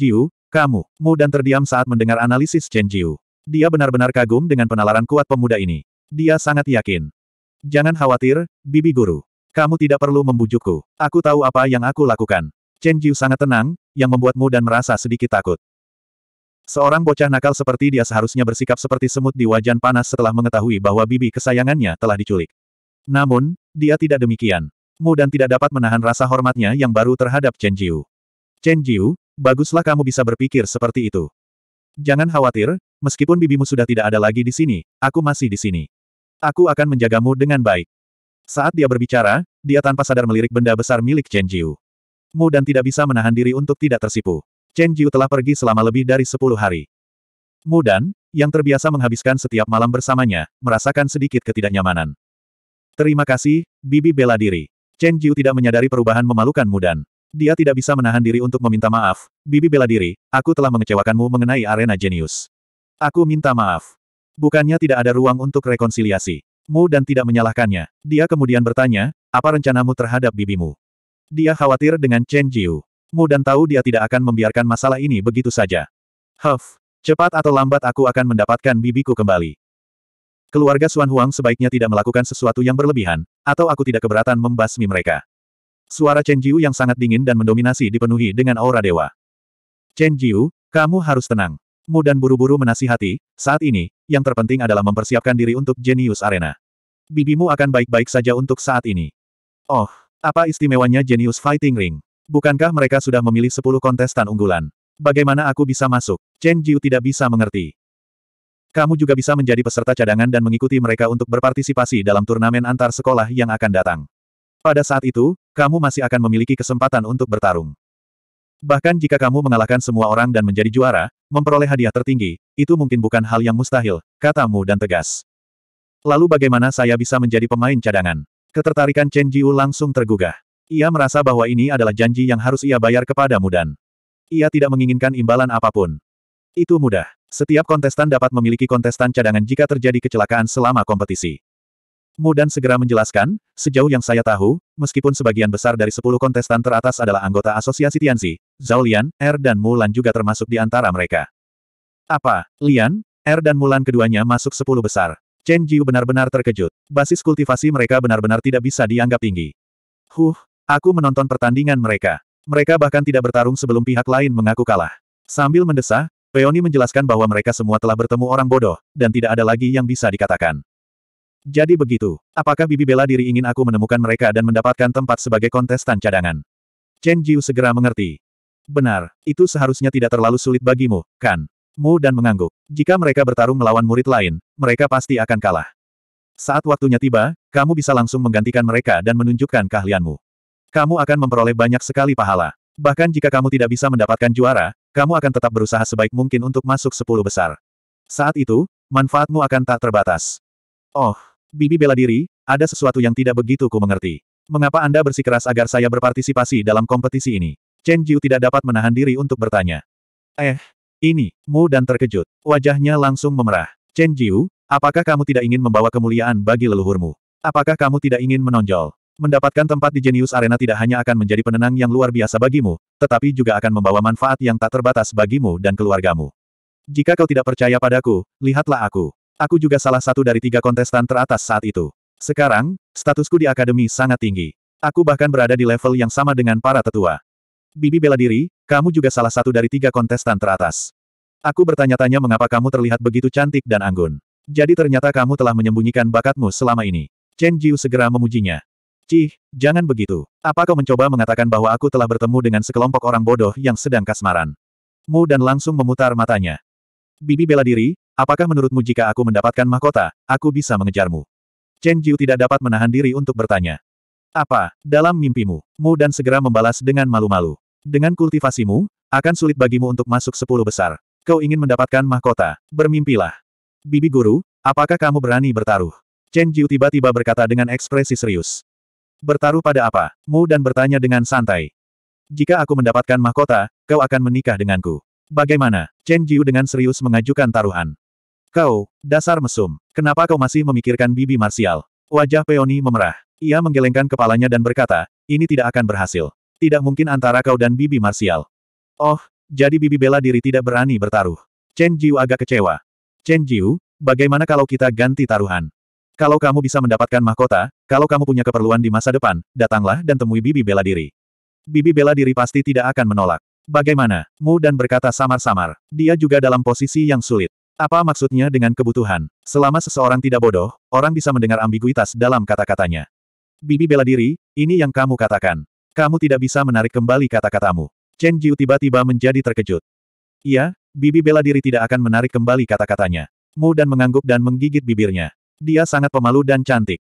Jiu, kamu, Mu dan terdiam saat mendengar analisis Chen Jiu. Dia benar-benar kagum dengan penalaran kuat pemuda ini. Dia sangat yakin. Jangan khawatir, Bibi Guru. Kamu tidak perlu membujukku. Aku tahu apa yang aku lakukan. Chen Jiu sangat tenang, yang membuat Mu dan merasa sedikit takut. Seorang bocah nakal seperti dia seharusnya bersikap seperti semut di wajan panas setelah mengetahui bahwa bibi kesayangannya telah diculik. Namun, dia tidak demikian. Mu dan tidak dapat menahan rasa hormatnya yang baru terhadap Chen Jiu. Chen Jiu, baguslah kamu bisa berpikir seperti itu. Jangan khawatir, meskipun bibimu sudah tidak ada lagi di sini, aku masih di sini. Aku akan menjagamu dengan baik. Saat dia berbicara, dia tanpa sadar melirik benda besar milik Chen Jiu. Mu dan tidak bisa menahan diri untuk tidak tersipu. Chen Jiu telah pergi selama lebih dari sepuluh hari. Mu dan, yang terbiasa menghabiskan setiap malam bersamanya, merasakan sedikit ketidaknyamanan. Terima kasih, Bibi bela diri. Chen Jiu tidak menyadari perubahan memalukan Mu dia tidak bisa menahan diri untuk meminta maaf, Bibi bela diri, aku telah mengecewakanmu mengenai arena jenius. Aku minta maaf. Bukannya tidak ada ruang untuk rekonsiliasi. Mu dan tidak menyalahkannya. Dia kemudian bertanya, apa rencanamu terhadap bibimu? Dia khawatir dengan Chen Jiu. Mu dan tahu dia tidak akan membiarkan masalah ini begitu saja. Huff, cepat atau lambat aku akan mendapatkan bibiku kembali. Keluarga Xuan Huang sebaiknya tidak melakukan sesuatu yang berlebihan, atau aku tidak keberatan membasmi mereka. Suara Chen Jiu yang sangat dingin dan mendominasi dipenuhi dengan aura dewa. Chen Jiu, kamu harus tenang. Mu dan buru-buru menasihati, saat ini, yang terpenting adalah mempersiapkan diri untuk Genius Arena. Bibimu akan baik-baik saja untuk saat ini. Oh, apa istimewanya Genius Fighting Ring? Bukankah mereka sudah memilih 10 kontestan unggulan? Bagaimana aku bisa masuk? Chen Jiu tidak bisa mengerti. Kamu juga bisa menjadi peserta cadangan dan mengikuti mereka untuk berpartisipasi dalam turnamen antar sekolah yang akan datang. Pada saat itu, kamu masih akan memiliki kesempatan untuk bertarung. Bahkan jika kamu mengalahkan semua orang dan menjadi juara, memperoleh hadiah tertinggi, itu mungkin bukan hal yang mustahil, katamu dan tegas. Lalu bagaimana saya bisa menjadi pemain cadangan? Ketertarikan Chen Jiu langsung tergugah. Ia merasa bahwa ini adalah janji yang harus ia bayar kepada Mudan. Ia tidak menginginkan imbalan apapun. Itu mudah. Setiap kontestan dapat memiliki kontestan cadangan jika terjadi kecelakaan selama kompetisi. Mu Dan segera menjelaskan, sejauh yang saya tahu, meskipun sebagian besar dari sepuluh kontestan teratas adalah anggota asosiasi Tianzi, Zhao Lian, Er dan Mulan juga termasuk di antara mereka. Apa, Lian, Er dan Mulan keduanya masuk sepuluh besar. Chen Jiu benar-benar terkejut. Basis kultivasi mereka benar-benar tidak bisa dianggap tinggi. Huh, aku menonton pertandingan mereka. Mereka bahkan tidak bertarung sebelum pihak lain mengaku kalah. Sambil mendesah, Peony menjelaskan bahwa mereka semua telah bertemu orang bodoh, dan tidak ada lagi yang bisa dikatakan. Jadi begitu, apakah Bibi bela diri ingin aku menemukan mereka dan mendapatkan tempat sebagai kontestan cadangan? Chen Jiu segera mengerti. Benar, itu seharusnya tidak terlalu sulit bagimu, kan? Mu dan mengangguk. Jika mereka bertarung melawan murid lain, mereka pasti akan kalah. Saat waktunya tiba, kamu bisa langsung menggantikan mereka dan menunjukkan keahlianmu. Kamu akan memperoleh banyak sekali pahala. Bahkan jika kamu tidak bisa mendapatkan juara, kamu akan tetap berusaha sebaik mungkin untuk masuk sepuluh besar. Saat itu, manfaatmu akan tak terbatas. Oh, Bibi bela diri, ada sesuatu yang tidak begitu ku mengerti. Mengapa Anda bersikeras agar saya berpartisipasi dalam kompetisi ini? Chen Jiu tidak dapat menahan diri untuk bertanya. Eh, ini, Mu dan terkejut. Wajahnya langsung memerah. Chen Jiu, apakah kamu tidak ingin membawa kemuliaan bagi leluhurmu? Apakah kamu tidak ingin menonjol? Mendapatkan tempat di Genius Arena tidak hanya akan menjadi penenang yang luar biasa bagimu, tetapi juga akan membawa manfaat yang tak terbatas bagimu dan keluargamu. Jika kau tidak percaya padaku, lihatlah aku. Aku juga salah satu dari tiga kontestan teratas saat itu. Sekarang, statusku di akademi sangat tinggi. Aku bahkan berada di level yang sama dengan para tetua. Bibi bela diri, kamu juga salah satu dari tiga kontestan teratas. Aku bertanya-tanya mengapa kamu terlihat begitu cantik dan anggun. Jadi ternyata kamu telah menyembunyikan bakatmu selama ini. Chen Jiu segera memujinya. Cih, jangan begitu. Apa kau mencoba mengatakan bahwa aku telah bertemu dengan sekelompok orang bodoh yang sedang kasmaran? Mu dan langsung memutar matanya. Bibi bela diri, Apakah menurutmu jika aku mendapatkan mahkota, aku bisa mengejarmu? Chen Jiu tidak dapat menahan diri untuk bertanya. Apa, dalam mimpimu, Mu dan segera membalas dengan malu-malu. Dengan kultivasimu, akan sulit bagimu untuk masuk sepuluh besar. Kau ingin mendapatkan mahkota, bermimpilah. Bibi Guru, apakah kamu berani bertaruh? Chen Jiu tiba-tiba berkata dengan ekspresi serius. Bertaruh pada apa? Mu dan bertanya dengan santai. Jika aku mendapatkan mahkota, kau akan menikah denganku. Bagaimana? Chen Jiu dengan serius mengajukan taruhan. Kau, dasar mesum. Kenapa kau masih memikirkan bibi Marsial? Wajah Peoni memerah. Ia menggelengkan kepalanya dan berkata, ini tidak akan berhasil. Tidak mungkin antara kau dan bibi Marsial. Oh, jadi bibi bela diri tidak berani bertaruh. Chen Jiu agak kecewa. Chen Jiu, bagaimana kalau kita ganti taruhan? Kalau kamu bisa mendapatkan mahkota, kalau kamu punya keperluan di masa depan, datanglah dan temui Bibi bela diri. Bibi bela diri pasti tidak akan menolak. Bagaimana? Mu dan berkata samar-samar. Dia juga dalam posisi yang sulit. Apa maksudnya dengan kebutuhan? Selama seseorang tidak bodoh, orang bisa mendengar ambiguitas dalam kata-katanya. Bibi bela diri, ini yang kamu katakan. Kamu tidak bisa menarik kembali kata-katamu. Chen Jiu tiba-tiba menjadi terkejut. Iya, Bibi bela diri tidak akan menarik kembali kata-katanya. Mu dan mengangguk dan menggigit bibirnya. Dia sangat pemalu dan cantik.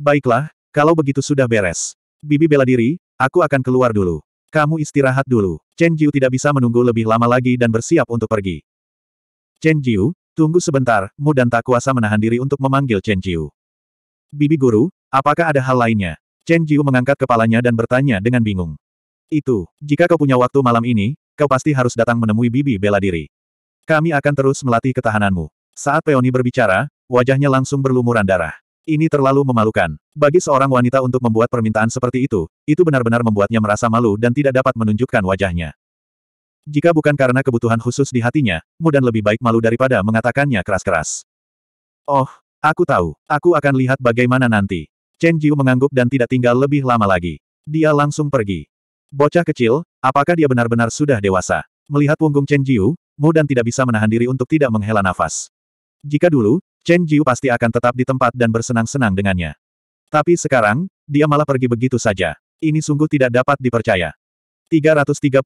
Baiklah, kalau begitu sudah beres. Bibi bela diri, aku akan keluar dulu. Kamu istirahat dulu. Chen Jiu tidak bisa menunggu lebih lama lagi dan bersiap untuk pergi. Chen Jiu, tunggu sebentar, Mu dan tak kuasa menahan diri untuk memanggil Chen Jiu. Bibi guru, apakah ada hal lainnya? Chen Jiu mengangkat kepalanya dan bertanya dengan bingung. Itu, jika kau punya waktu malam ini, kau pasti harus datang menemui Bibi bela diri. Kami akan terus melatih ketahananmu. Saat peoni berbicara, wajahnya langsung berlumuran darah. Ini terlalu memalukan. Bagi seorang wanita untuk membuat permintaan seperti itu, itu benar-benar membuatnya merasa malu dan tidak dapat menunjukkan wajahnya. Jika bukan karena kebutuhan khusus di hatinya, mudah lebih baik malu daripada mengatakannya keras-keras. Oh, aku tahu. Aku akan lihat bagaimana nanti. Chen Jiu mengangguk dan tidak tinggal lebih lama lagi. Dia langsung pergi. Bocah kecil, apakah dia benar-benar sudah dewasa? Melihat punggung Chen Jiu, Mu dan tidak bisa menahan diri untuk tidak menghela nafas. Jika dulu, Chen Jiu pasti akan tetap di tempat dan bersenang-senang dengannya. Tapi sekarang, dia malah pergi begitu saja. Ini sungguh tidak dapat dipercaya. 332.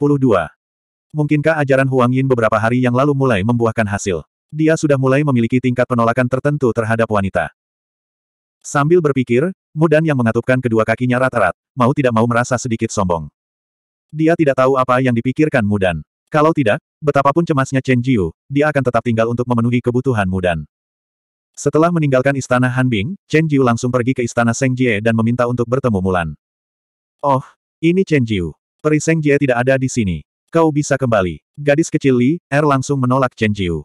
Mungkinkah ajaran Huang Yin beberapa hari yang lalu mulai membuahkan hasil? Dia sudah mulai memiliki tingkat penolakan tertentu terhadap wanita. Sambil berpikir, Mudan yang mengatupkan kedua kakinya rata-rat, mau tidak mau merasa sedikit sombong. Dia tidak tahu apa yang dipikirkan Mudan. Kalau tidak, betapapun cemasnya Chen Jiu, dia akan tetap tinggal untuk memenuhi kebutuhan Mudan. Setelah meninggalkan istana Hanbing, Chen Jiu langsung pergi ke istana Seng Jie dan meminta untuk bertemu Mulan. Oh, ini Chen Jiu. Peri Seng Jie tidak ada di sini. Kau bisa kembali. Gadis kecil Li, Er langsung menolak Chen Jiu.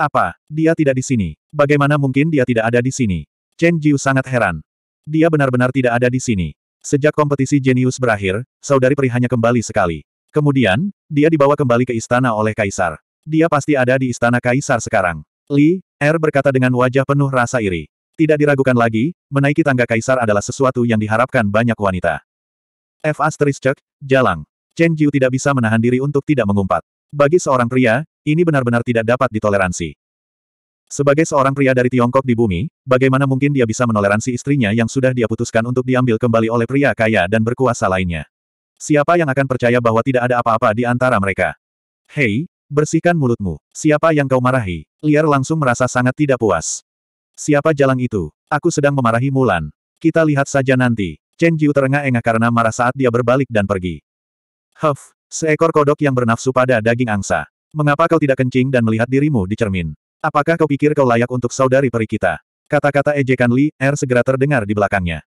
Apa? Dia tidak di sini. Bagaimana mungkin dia tidak ada di sini? Chen Jiu sangat heran. Dia benar-benar tidak ada di sini. Sejak kompetisi jenius berakhir, saudari peri hanya kembali sekali. Kemudian, dia dibawa kembali ke istana oleh kaisar. Dia pasti ada di istana kaisar sekarang. Li, Er berkata dengan wajah penuh rasa iri. Tidak diragukan lagi, menaiki tangga kaisar adalah sesuatu yang diharapkan banyak wanita. F. Asterisk, Jalang. Chen Jiu tidak bisa menahan diri untuk tidak mengumpat. Bagi seorang pria, ini benar-benar tidak dapat ditoleransi. Sebagai seorang pria dari Tiongkok di bumi, bagaimana mungkin dia bisa menoleransi istrinya yang sudah dia putuskan untuk diambil kembali oleh pria kaya dan berkuasa lainnya? Siapa yang akan percaya bahwa tidak ada apa-apa di antara mereka? Hei, bersihkan mulutmu. Siapa yang kau marahi? Liar langsung merasa sangat tidak puas. Siapa jalang itu? Aku sedang memarahi Mulan. Kita lihat saja nanti. Chen Jiu terengah-engah karena marah saat dia berbalik dan pergi. Huff, seekor kodok yang bernafsu pada daging angsa. Mengapa kau tidak kencing dan melihat dirimu di cermin? Apakah kau pikir kau layak untuk saudari peri kita? Kata-kata ejekan Li Er segera terdengar di belakangnya.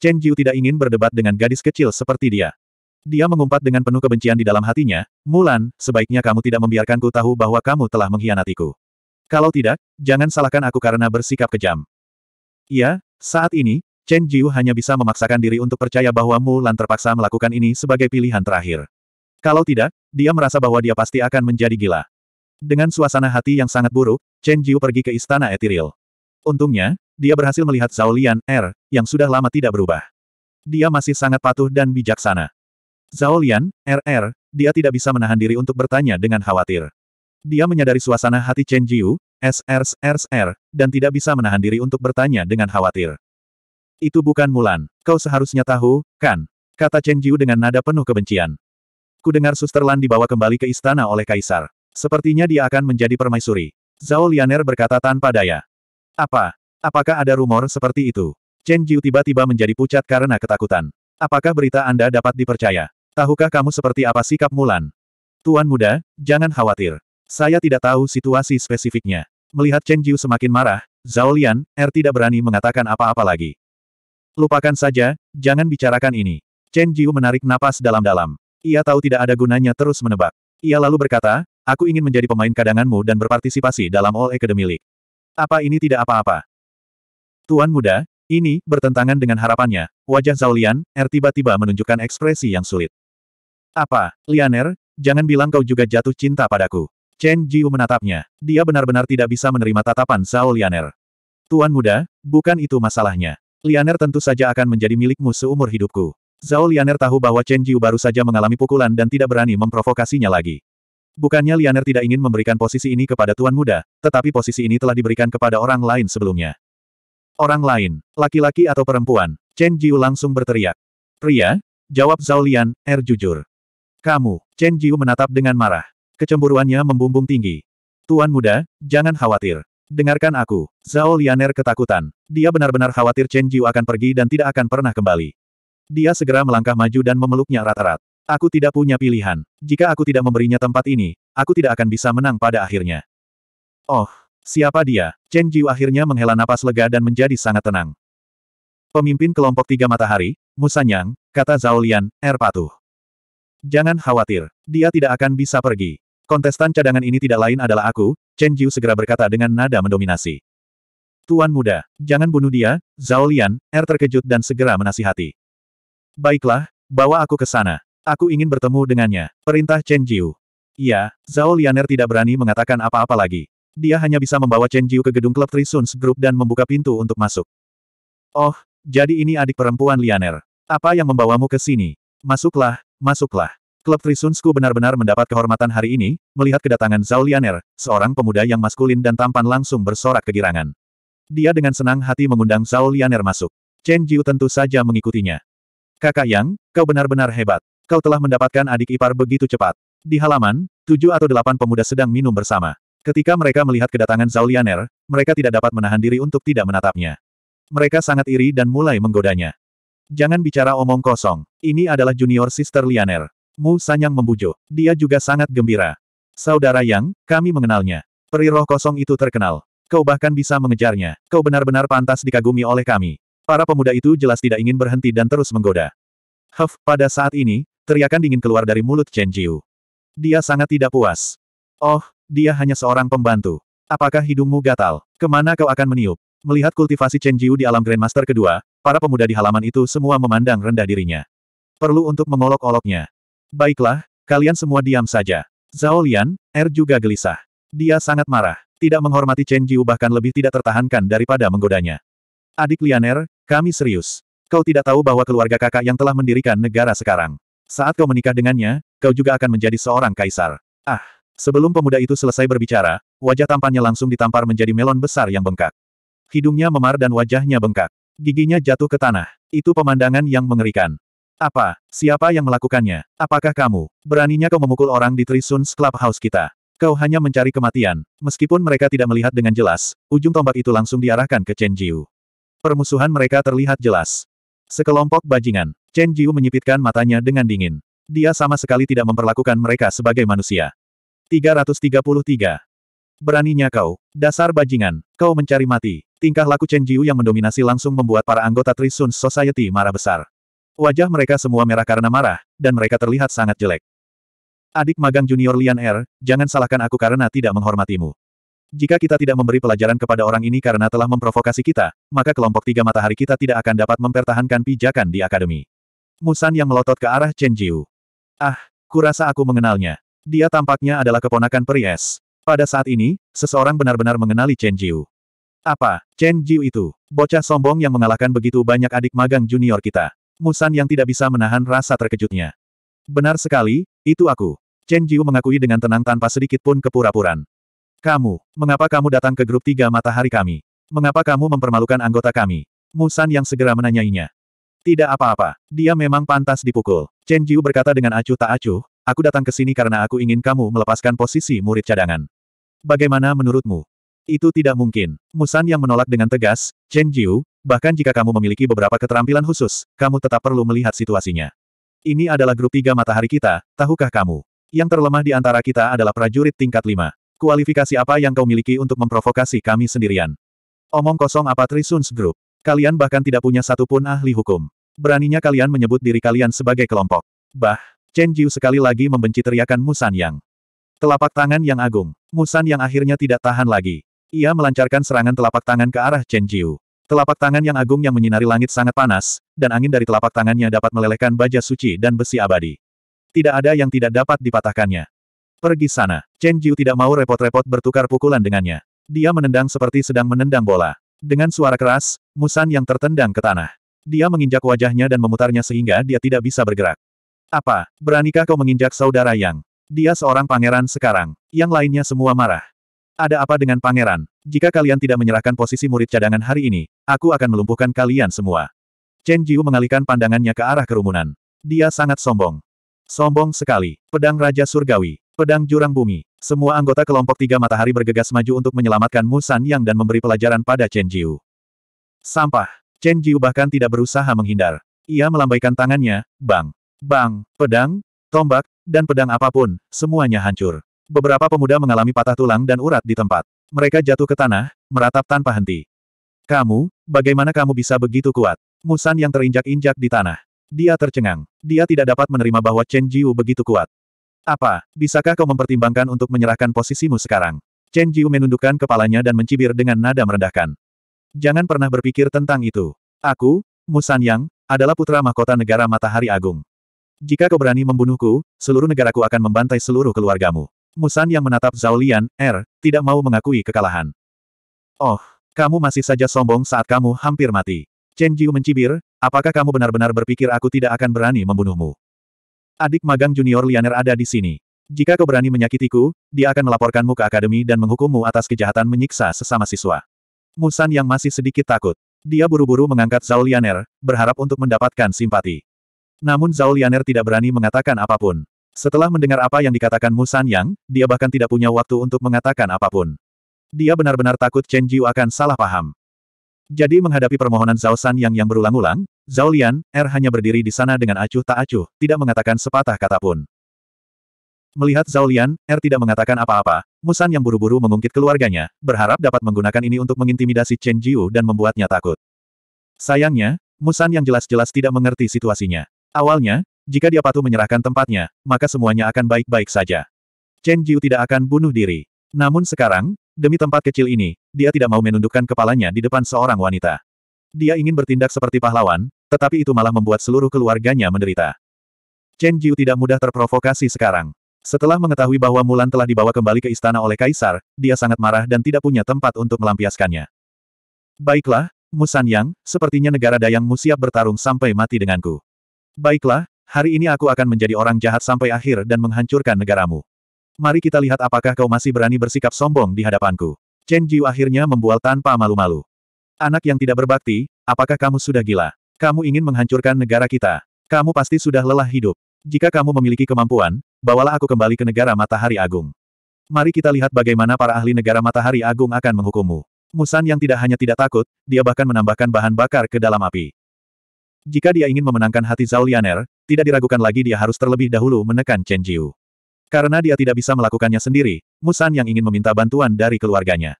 Chen Jiu tidak ingin berdebat dengan gadis kecil seperti dia. Dia mengumpat dengan penuh kebencian di dalam hatinya, Mulan, sebaiknya kamu tidak membiarkanku tahu bahwa kamu telah mengkhianatiku. Kalau tidak, jangan salahkan aku karena bersikap kejam. Iya, saat ini, Chen Jiu hanya bisa memaksakan diri untuk percaya bahwa Mulan terpaksa melakukan ini sebagai pilihan terakhir. Kalau tidak, dia merasa bahwa dia pasti akan menjadi gila. Dengan suasana hati yang sangat buruk, Chen Jiu pergi ke Istana Etiril. Untungnya, dia berhasil melihat Zhao Lian, R, er, yang sudah lama tidak berubah. Dia masih sangat patuh dan bijaksana. Zhao Lian, R, er, R, er, dia tidak bisa menahan diri untuk bertanya dengan khawatir. Dia menyadari suasana hati Chen Jiu, S, R, R, dan tidak bisa menahan diri untuk bertanya dengan khawatir. Itu bukan Mulan. Kau seharusnya tahu, kan? Kata Chen Jiu dengan nada penuh kebencian. Ku dengar Suster Lan dibawa kembali ke istana oleh Kaisar. Sepertinya dia akan menjadi permaisuri. Zhao Lianer berkata tanpa daya. Apa? Apakah ada rumor seperti itu? Chen Jiu tiba-tiba menjadi pucat karena ketakutan. Apakah berita Anda dapat dipercaya? Tahukah kamu seperti apa sikap Mulan? Tuan muda, jangan khawatir. Saya tidak tahu situasi spesifiknya. Melihat Chen Jiu semakin marah, Zhao Lian, Er tidak berani mengatakan apa-apa lagi. Lupakan saja, jangan bicarakan ini. Chen Jiu menarik napas dalam-dalam. Ia tahu tidak ada gunanya terus menebak. Ia lalu berkata, aku ingin menjadi pemain kadanganmu dan berpartisipasi dalam All Academy League. Apa ini tidak apa-apa? Tuan muda, ini, bertentangan dengan harapannya, wajah Zhao Lian, Er tiba-tiba menunjukkan ekspresi yang sulit. Apa, Lianer, jangan bilang kau juga jatuh cinta padaku. Chen Jiu menatapnya. Dia benar-benar tidak bisa menerima tatapan Zhao Lianer. Tuan muda, bukan itu masalahnya. Lianer tentu saja akan menjadi milikmu seumur hidupku. Zhao Lianer tahu bahwa Chen Jiu baru saja mengalami pukulan dan tidak berani memprovokasinya lagi. Bukannya Lianer tidak ingin memberikan posisi ini kepada Tuan Muda, tetapi posisi ini telah diberikan kepada orang lain sebelumnya. Orang lain, laki-laki atau perempuan, Chen Jiu langsung berteriak. Pria? Jawab Zhao Lian, er jujur. Kamu, Chen Jiu menatap dengan marah. Kecemburuannya membumbung tinggi. Tuan Muda, jangan khawatir. Dengarkan aku. Zhao Lianer ketakutan. Dia benar-benar khawatir Chen Jiu akan pergi dan tidak akan pernah kembali. Dia segera melangkah maju dan memeluknya erat-erat. Aku tidak punya pilihan. Jika aku tidak memberinya tempat ini, aku tidak akan bisa menang pada akhirnya. Oh, siapa dia? Chen Jiu akhirnya menghela napas lega dan menjadi sangat tenang. Pemimpin kelompok tiga matahari, Musanyang, kata Zhao Lian, Er patuh. Jangan khawatir, dia tidak akan bisa pergi. Kontestan cadangan ini tidak lain adalah aku, Chen Jiu segera berkata dengan nada mendominasi. Tuan muda, jangan bunuh dia, Zhao Lian, Er terkejut dan segera menasihati. Baiklah, bawa aku ke sana. Aku ingin bertemu dengannya, perintah Chen Jiu. Ya, Zhao Lianer tidak berani mengatakan apa-apa lagi. Dia hanya bisa membawa Chen Jiu ke gedung klub Trisuns Group dan membuka pintu untuk masuk. Oh, jadi ini adik perempuan Lianer. Apa yang membawamu ke sini? Masuklah, masuklah. Klub Trisunsku benar-benar mendapat kehormatan hari ini, melihat kedatangan Zhao Lianer, seorang pemuda yang maskulin dan tampan langsung bersorak kegirangan. Dia dengan senang hati mengundang Zhao Lianer masuk. Chen Jiu tentu saja mengikutinya. Kakak Yang, kau benar-benar hebat. Kau telah mendapatkan adik ipar begitu cepat. Di halaman, tujuh atau delapan pemuda sedang minum bersama. Ketika mereka melihat kedatangan Zhao Lianer, mereka tidak dapat menahan diri untuk tidak menatapnya. Mereka sangat iri dan mulai menggodanya. Jangan bicara omong kosong. Ini adalah junior sister Lianer. Mu Sanyang membujuk. Dia juga sangat gembira. Saudara Yang, kami mengenalnya. Peri roh kosong itu terkenal. Kau bahkan bisa mengejarnya. Kau benar-benar pantas dikagumi oleh kami. Para pemuda itu jelas tidak ingin berhenti dan terus menggoda. Huff, pada saat ini, teriakan dingin keluar dari mulut Chen Jiu. Dia sangat tidak puas. Oh, dia hanya seorang pembantu. Apakah hidungmu gatal? Kemana kau akan meniup? Melihat kultivasi Chen Jiu di alam Grandmaster kedua, para pemuda di halaman itu semua memandang rendah dirinya. Perlu untuk mengolok-oloknya. Baiklah, kalian semua diam saja. Zhao Lian, Er juga gelisah. Dia sangat marah. Tidak menghormati Chen Jiu bahkan lebih tidak tertahankan daripada menggodanya. Adik Lianer, kami serius. Kau tidak tahu bahwa keluarga kakak yang telah mendirikan negara sekarang. Saat kau menikah dengannya, kau juga akan menjadi seorang kaisar. Ah, sebelum pemuda itu selesai berbicara, wajah tampannya langsung ditampar menjadi melon besar yang bengkak. Hidungnya memar dan wajahnya bengkak. Giginya jatuh ke tanah. Itu pemandangan yang mengerikan. Apa? Siapa yang melakukannya? Apakah kamu? Beraninya kau memukul orang di Trisuns Clubhouse kita? Kau hanya mencari kematian. Meskipun mereka tidak melihat dengan jelas, ujung tombak itu langsung diarahkan ke Chen Jiu. Permusuhan mereka terlihat jelas. Sekelompok bajingan. Chen Jiu menyipitkan matanya dengan dingin. Dia sama sekali tidak memperlakukan mereka sebagai manusia. 333. Beraninya kau, dasar bajingan, kau mencari mati. Tingkah laku Chen Jiu yang mendominasi langsung membuat para anggota Trisun Society marah besar. Wajah mereka semua merah karena marah, dan mereka terlihat sangat jelek. Adik magang junior Lian Er, jangan salahkan aku karena tidak menghormatimu. Jika kita tidak memberi pelajaran kepada orang ini karena telah memprovokasi kita, maka kelompok tiga matahari kita tidak akan dapat mempertahankan pijakan di akademi. Musan yang melotot ke arah Chen Jiu. Ah, kurasa aku mengenalnya. Dia tampaknya adalah keponakan Pries. Pada saat ini, seseorang benar-benar mengenali Chen Jiu. Apa, Chen Jiu itu? Bocah sombong yang mengalahkan begitu banyak adik magang junior kita. Musan yang tidak bisa menahan rasa terkejutnya. Benar sekali, itu aku. Chen Jiu mengakui dengan tenang tanpa sedikit pun kepura-puran. Kamu, mengapa kamu datang ke grup tiga matahari kami? Mengapa kamu mempermalukan anggota kami? Musan yang segera menanyainya. Tidak apa-apa, dia memang pantas dipukul. Chen Jiu berkata dengan acuh tak acuh, aku datang ke sini karena aku ingin kamu melepaskan posisi murid cadangan. Bagaimana menurutmu? Itu tidak mungkin. Musan yang menolak dengan tegas, Chen Jiu, bahkan jika kamu memiliki beberapa keterampilan khusus, kamu tetap perlu melihat situasinya. Ini adalah grup tiga matahari kita, tahukah kamu? Yang terlemah di antara kita adalah prajurit tingkat lima. Kualifikasi apa yang kau miliki untuk memprovokasi kami sendirian? Omong kosong apa Trisuns Group? Kalian bahkan tidak punya satupun ahli hukum. Beraninya kalian menyebut diri kalian sebagai kelompok. Bah, Chen Jiu sekali lagi membenci teriakan Musan Yang. Telapak tangan yang agung. Musan Yang akhirnya tidak tahan lagi. Ia melancarkan serangan telapak tangan ke arah Chen Jiu. Telapak tangan yang agung yang menyinari langit sangat panas, dan angin dari telapak tangannya dapat melelehkan baja suci dan besi abadi. Tidak ada yang tidak dapat dipatahkannya. Pergi sana. Chen Jiu tidak mau repot-repot bertukar pukulan dengannya. Dia menendang seperti sedang menendang bola. Dengan suara keras, Musan yang tertendang ke tanah. Dia menginjak wajahnya dan memutarnya sehingga dia tidak bisa bergerak. Apa, beranikah kau menginjak saudara Yang? Dia seorang pangeran sekarang. Yang lainnya semua marah. Ada apa dengan pangeran? Jika kalian tidak menyerahkan posisi murid cadangan hari ini, aku akan melumpuhkan kalian semua. Chen Jiu mengalihkan pandangannya ke arah kerumunan. Dia sangat sombong. Sombong sekali. Pedang Raja Surgawi. Pedang Jurang Bumi. Semua anggota kelompok tiga matahari bergegas maju untuk menyelamatkan Musan Yang dan memberi pelajaran pada Chen Jiu. Sampah. Chen Jiu bahkan tidak berusaha menghindar. Ia melambaikan tangannya, bang. Bang, pedang, tombak, dan pedang apapun, semuanya hancur. Beberapa pemuda mengalami patah tulang dan urat di tempat. Mereka jatuh ke tanah, meratap tanpa henti. Kamu, bagaimana kamu bisa begitu kuat? Musan yang terinjak-injak di tanah. Dia tercengang. Dia tidak dapat menerima bahwa Chen Jiu begitu kuat. Apa, bisakah kau mempertimbangkan untuk menyerahkan posisimu sekarang? Chen Jiu menundukkan kepalanya dan mencibir dengan nada merendahkan. Jangan pernah berpikir tentang itu. Aku, Musan Yang, adalah putra mahkota negara Matahari Agung. Jika kau berani membunuhku, seluruh negaraku akan membantai seluruh keluargamu. Musan yang menatap Zhao Lian, Er, tidak mau mengakui kekalahan. Oh, kamu masih saja sombong saat kamu hampir mati. Chen Jiu mencibir, apakah kamu benar-benar berpikir aku tidak akan berani membunuhmu? Adik magang junior Lianer ada di sini. Jika kau berani menyakitiku, dia akan melaporkanmu ke akademi dan menghukummu atas kejahatan menyiksa sesama siswa. Musan yang masih sedikit takut. Dia buru-buru mengangkat Zhao Lianer, berharap untuk mendapatkan simpati. Namun Zhao Lianer tidak berani mengatakan apapun. Setelah mendengar apa yang dikatakan Mu San Yang, dia bahkan tidak punya waktu untuk mengatakan apapun. Dia benar-benar takut Chen Jiu akan salah paham. Jadi menghadapi permohonan Zhao San Yang yang berulang-ulang, Zhao Lian, Er hanya berdiri di sana dengan acuh tak acuh, tidak mengatakan sepatah kata pun. Melihat Zhao Lian, Er tidak mengatakan apa-apa, Musan yang buru-buru mengungkit keluarganya, berharap dapat menggunakan ini untuk mengintimidasi Chen Jiu dan membuatnya takut. Sayangnya, Musan yang jelas-jelas tidak mengerti situasinya. Awalnya, jika dia patuh menyerahkan tempatnya, maka semuanya akan baik-baik saja. Chen Jiu tidak akan bunuh diri. Namun sekarang, demi tempat kecil ini, dia tidak mau menundukkan kepalanya di depan seorang wanita. Dia ingin bertindak seperti pahlawan, tetapi itu malah membuat seluruh keluarganya menderita. Chen Jiu tidak mudah terprovokasi sekarang. Setelah mengetahui bahwa Mulan telah dibawa kembali ke istana oleh kaisar, dia sangat marah dan tidak punya tempat untuk melampiaskannya. Baiklah, Musan Yang, sepertinya negara Dayangmu siap bertarung sampai mati denganku. Baiklah, Hari ini aku akan menjadi orang jahat sampai akhir dan menghancurkan negaramu. Mari kita lihat apakah kau masih berani bersikap sombong di hadapanku. Chen Jiu akhirnya membual tanpa malu-malu. Anak yang tidak berbakti, apakah kamu sudah gila? Kamu ingin menghancurkan negara kita. Kamu pasti sudah lelah hidup. Jika kamu memiliki kemampuan, bawalah aku kembali ke negara matahari agung. Mari kita lihat bagaimana para ahli negara matahari agung akan menghukummu. Musan yang tidak hanya tidak takut, dia bahkan menambahkan bahan bakar ke dalam api. Jika dia ingin memenangkan hati Zhao Lianer, tidak diragukan lagi dia harus terlebih dahulu menekan Chen Jiu. Karena dia tidak bisa melakukannya sendiri, Musan yang ingin meminta bantuan dari keluarganya.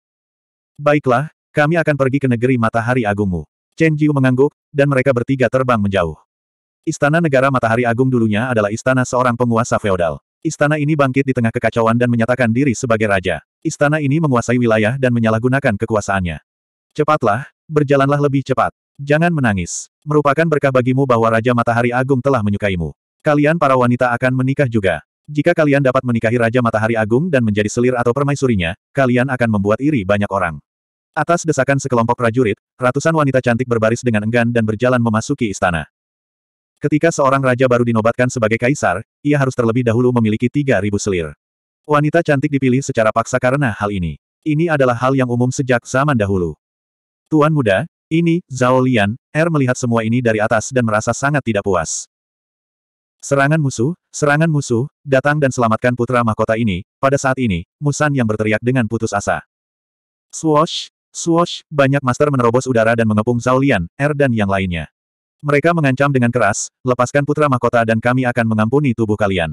Baiklah, kami akan pergi ke negeri matahari agungmu. Chen Jiu mengangguk, dan mereka bertiga terbang menjauh. Istana negara matahari agung dulunya adalah istana seorang penguasa feodal. Istana ini bangkit di tengah kekacauan dan menyatakan diri sebagai raja. Istana ini menguasai wilayah dan menyalahgunakan kekuasaannya. Cepatlah, berjalanlah lebih cepat. Jangan menangis. Merupakan berkah bagimu bahwa Raja Matahari Agung telah menyukaimu. Kalian para wanita akan menikah juga. Jika kalian dapat menikahi Raja Matahari Agung dan menjadi selir atau permaisurinya, kalian akan membuat iri banyak orang. Atas desakan sekelompok prajurit, ratusan wanita cantik berbaris dengan enggan dan berjalan memasuki istana. Ketika seorang raja baru dinobatkan sebagai kaisar, ia harus terlebih dahulu memiliki 3.000 selir. Wanita cantik dipilih secara paksa karena hal ini. Ini adalah hal yang umum sejak zaman dahulu. Tuan muda, ini, Zhao Lian, Er melihat semua ini dari atas dan merasa sangat tidak puas. Serangan musuh, serangan musuh, datang dan selamatkan putra mahkota ini, pada saat ini, Musan yang berteriak dengan putus asa. Swoosh, swoosh, banyak master menerobos udara dan mengepung Zhao Lian, Er dan yang lainnya. Mereka mengancam dengan keras, lepaskan putra mahkota dan kami akan mengampuni tubuh kalian.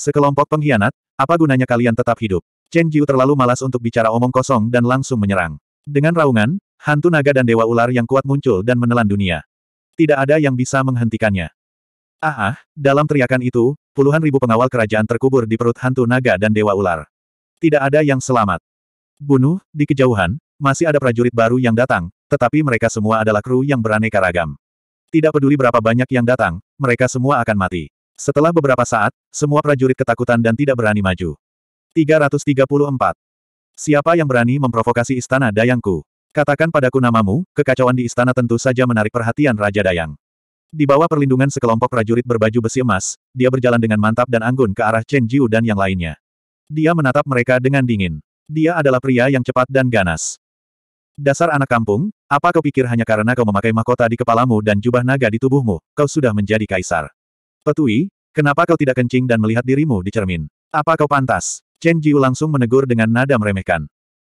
Sekelompok pengkhianat, apa gunanya kalian tetap hidup? Chen Jiu terlalu malas untuk bicara omong kosong dan langsung menyerang. Dengan raungan, Hantu naga dan dewa ular yang kuat muncul dan menelan dunia. Tidak ada yang bisa menghentikannya. Ah, ah, dalam teriakan itu, puluhan ribu pengawal kerajaan terkubur di perut hantu naga dan dewa ular. Tidak ada yang selamat. Bunuh, di kejauhan, masih ada prajurit baru yang datang, tetapi mereka semua adalah kru yang beraneka ragam. Tidak peduli berapa banyak yang datang, mereka semua akan mati. Setelah beberapa saat, semua prajurit ketakutan dan tidak berani maju. 334. Siapa yang berani memprovokasi istana Dayangku? Katakan padaku namamu, kekacauan di istana tentu saja menarik perhatian Raja Dayang. Di bawah perlindungan sekelompok prajurit berbaju besi emas, dia berjalan dengan mantap dan anggun ke arah Chen Jiu dan yang lainnya. Dia menatap mereka dengan dingin. Dia adalah pria yang cepat dan ganas. Dasar anak kampung, apa kau pikir hanya karena kau memakai mahkota di kepalamu dan jubah naga di tubuhmu, kau sudah menjadi kaisar? Petui, kenapa kau tidak kencing dan melihat dirimu di cermin? Apa kau pantas? Chen Jiu langsung menegur dengan nada meremehkan.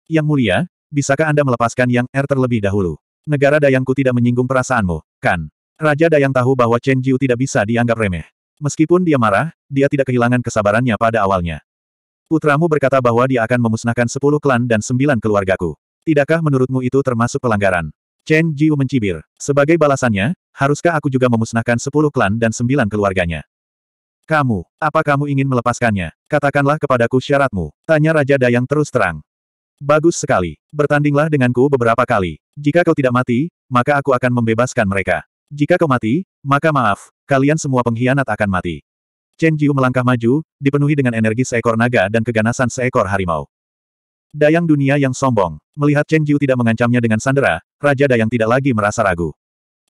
Yang mulia, bisakah Anda melepaskan Yang Er terlebih dahulu? Negara Dayangku tidak menyinggung perasaanmu, kan? Raja Dayang tahu bahwa Chen Jiu tidak bisa dianggap remeh. Meskipun dia marah, dia tidak kehilangan kesabarannya pada awalnya. Putramu berkata bahwa dia akan memusnahkan sepuluh klan dan sembilan keluargaku. Tidakkah menurutmu itu termasuk pelanggaran? Chen Jiu mencibir. Sebagai balasannya, haruskah aku juga memusnahkan sepuluh klan dan sembilan keluarganya? Kamu, apa kamu ingin melepaskannya? Katakanlah kepadaku syaratmu. Tanya Raja Dayang terus terang. Bagus sekali. Bertandinglah denganku beberapa kali. Jika kau tidak mati, maka aku akan membebaskan mereka. Jika kau mati, maka maaf, kalian semua pengkhianat akan mati. Chen Jiu melangkah maju, dipenuhi dengan energi seekor naga dan keganasan seekor harimau. Dayang dunia yang sombong. Melihat Chen Jiu tidak mengancamnya dengan sandera, Raja Dayang tidak lagi merasa ragu.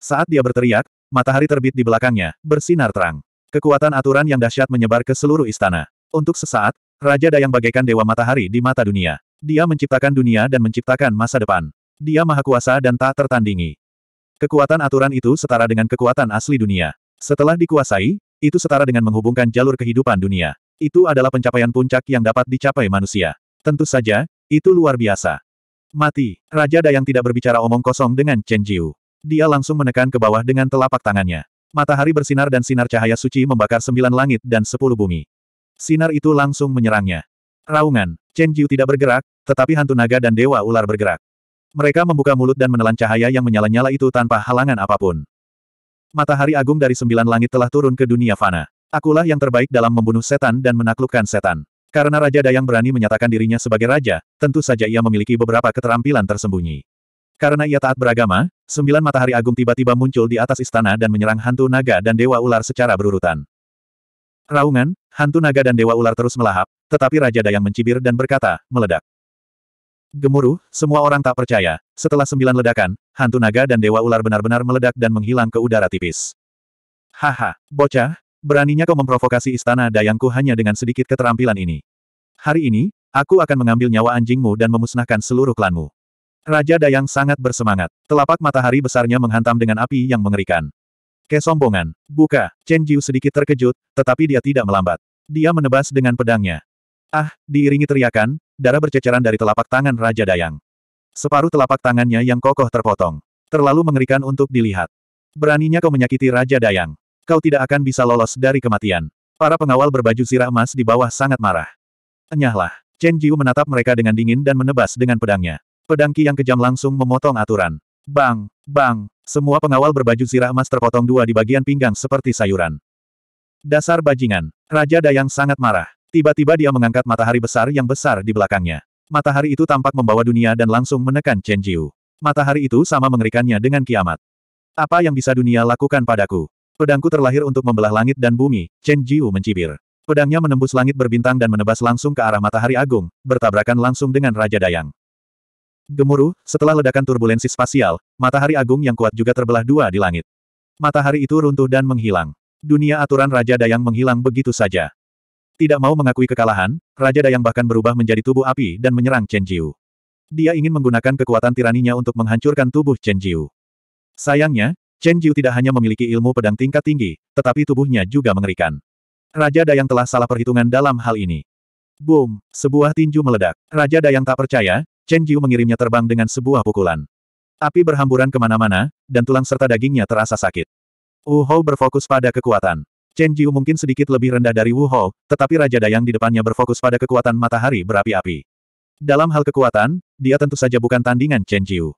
Saat dia berteriak, matahari terbit di belakangnya, bersinar terang. Kekuatan aturan yang dahsyat menyebar ke seluruh istana. Untuk sesaat, Raja Dayang bagaikan dewa matahari di mata dunia. Dia menciptakan dunia dan menciptakan masa depan. Dia maha kuasa dan tak tertandingi. Kekuatan aturan itu setara dengan kekuatan asli dunia. Setelah dikuasai, itu setara dengan menghubungkan jalur kehidupan dunia. Itu adalah pencapaian puncak yang dapat dicapai manusia. Tentu saja, itu luar biasa. Mati, Raja Dayang tidak berbicara omong kosong dengan Chen Jiu. Dia langsung menekan ke bawah dengan telapak tangannya. Matahari bersinar dan sinar cahaya suci membakar sembilan langit dan sepuluh bumi. Sinar itu langsung menyerangnya. Raungan, Chen Jiu tidak bergerak, tetapi hantu naga dan dewa ular bergerak. Mereka membuka mulut dan menelan cahaya yang menyala-nyala itu tanpa halangan apapun. Matahari agung dari sembilan langit telah turun ke dunia fana. Akulah yang terbaik dalam membunuh setan dan menaklukkan setan. Karena Raja Dayang berani menyatakan dirinya sebagai raja, tentu saja ia memiliki beberapa keterampilan tersembunyi. Karena ia taat beragama, sembilan matahari agung tiba-tiba muncul di atas istana dan menyerang hantu naga dan dewa ular secara berurutan. Raungan, hantu naga dan dewa ular terus melahap, tetapi Raja Dayang mencibir dan berkata, meledak. Gemuruh, semua orang tak percaya. Setelah sembilan ledakan, hantu naga dan dewa ular benar-benar meledak dan menghilang ke udara tipis. Haha, bocah, beraninya kau memprovokasi istana dayangku hanya dengan sedikit keterampilan ini. Hari ini, aku akan mengambil nyawa anjingmu dan memusnahkan seluruh klanmu. Raja Dayang sangat bersemangat. Telapak matahari besarnya menghantam dengan api yang mengerikan. Kesombongan. Buka, Chen Jiu sedikit terkejut, tetapi dia tidak melambat. Dia menebas dengan pedangnya. Ah, diiringi teriakan, darah berceceran dari telapak tangan Raja Dayang. Separuh telapak tangannya yang kokoh terpotong. Terlalu mengerikan untuk dilihat. Beraninya kau menyakiti Raja Dayang. Kau tidak akan bisa lolos dari kematian. Para pengawal berbaju zirah emas di bawah sangat marah. Enyahlah. Chen Jiu menatap mereka dengan dingin dan menebas dengan pedangnya. Pedang Ki yang kejam langsung memotong aturan. Bang, bang, semua pengawal berbaju zirah emas terpotong dua di bagian pinggang seperti sayuran. Dasar bajingan. Raja Dayang sangat marah. Tiba-tiba dia mengangkat matahari besar yang besar di belakangnya. Matahari itu tampak membawa dunia dan langsung menekan Chen Jiu. Matahari itu sama mengerikannya dengan kiamat. Apa yang bisa dunia lakukan padaku? Pedangku terlahir untuk membelah langit dan bumi, Chen Jiu mencibir. Pedangnya menembus langit berbintang dan menebas langsung ke arah matahari agung, bertabrakan langsung dengan Raja Dayang. Gemuruh, setelah ledakan turbulensi spasial, matahari agung yang kuat juga terbelah dua di langit. Matahari itu runtuh dan menghilang. Dunia aturan Raja Dayang menghilang begitu saja. Tidak mau mengakui kekalahan, Raja Dayang bahkan berubah menjadi tubuh api dan menyerang Chen Jiu. Dia ingin menggunakan kekuatan tiraninya untuk menghancurkan tubuh Chen Jiu. Sayangnya, Chen Jiu tidak hanya memiliki ilmu pedang tingkat tinggi, tetapi tubuhnya juga mengerikan. Raja Dayang telah salah perhitungan dalam hal ini. Boom, sebuah tinju meledak. Raja Dayang tak percaya, Chen Jiu mengirimnya terbang dengan sebuah pukulan. Api berhamburan kemana-mana, dan tulang serta dagingnya terasa sakit. Hou berfokus pada kekuatan. Chen Jiu mungkin sedikit lebih rendah dari Wu Hao, tetapi Raja Dayang di depannya berfokus pada kekuatan matahari berapi-api. Dalam hal kekuatan, dia tentu saja bukan tandingan Chen Jiu.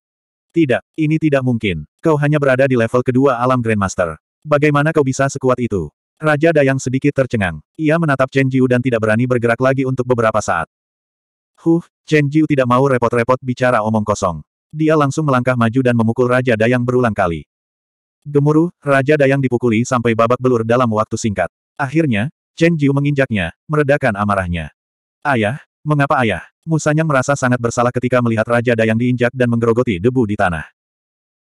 Tidak, ini tidak mungkin. Kau hanya berada di level kedua alam Grandmaster. Bagaimana kau bisa sekuat itu? Raja Dayang sedikit tercengang. Ia menatap Chen Jiu dan tidak berani bergerak lagi untuk beberapa saat. Huh, Chen Jiu tidak mau repot-repot bicara omong kosong. Dia langsung melangkah maju dan memukul Raja Dayang berulang kali. Gemuruh, Raja Dayang dipukuli sampai babak belur dalam waktu singkat. Akhirnya, Chen Jiu menginjaknya, meredakan amarahnya. Ayah, mengapa ayah? Musanyang merasa sangat bersalah ketika melihat Raja Dayang diinjak dan menggerogoti debu di tanah.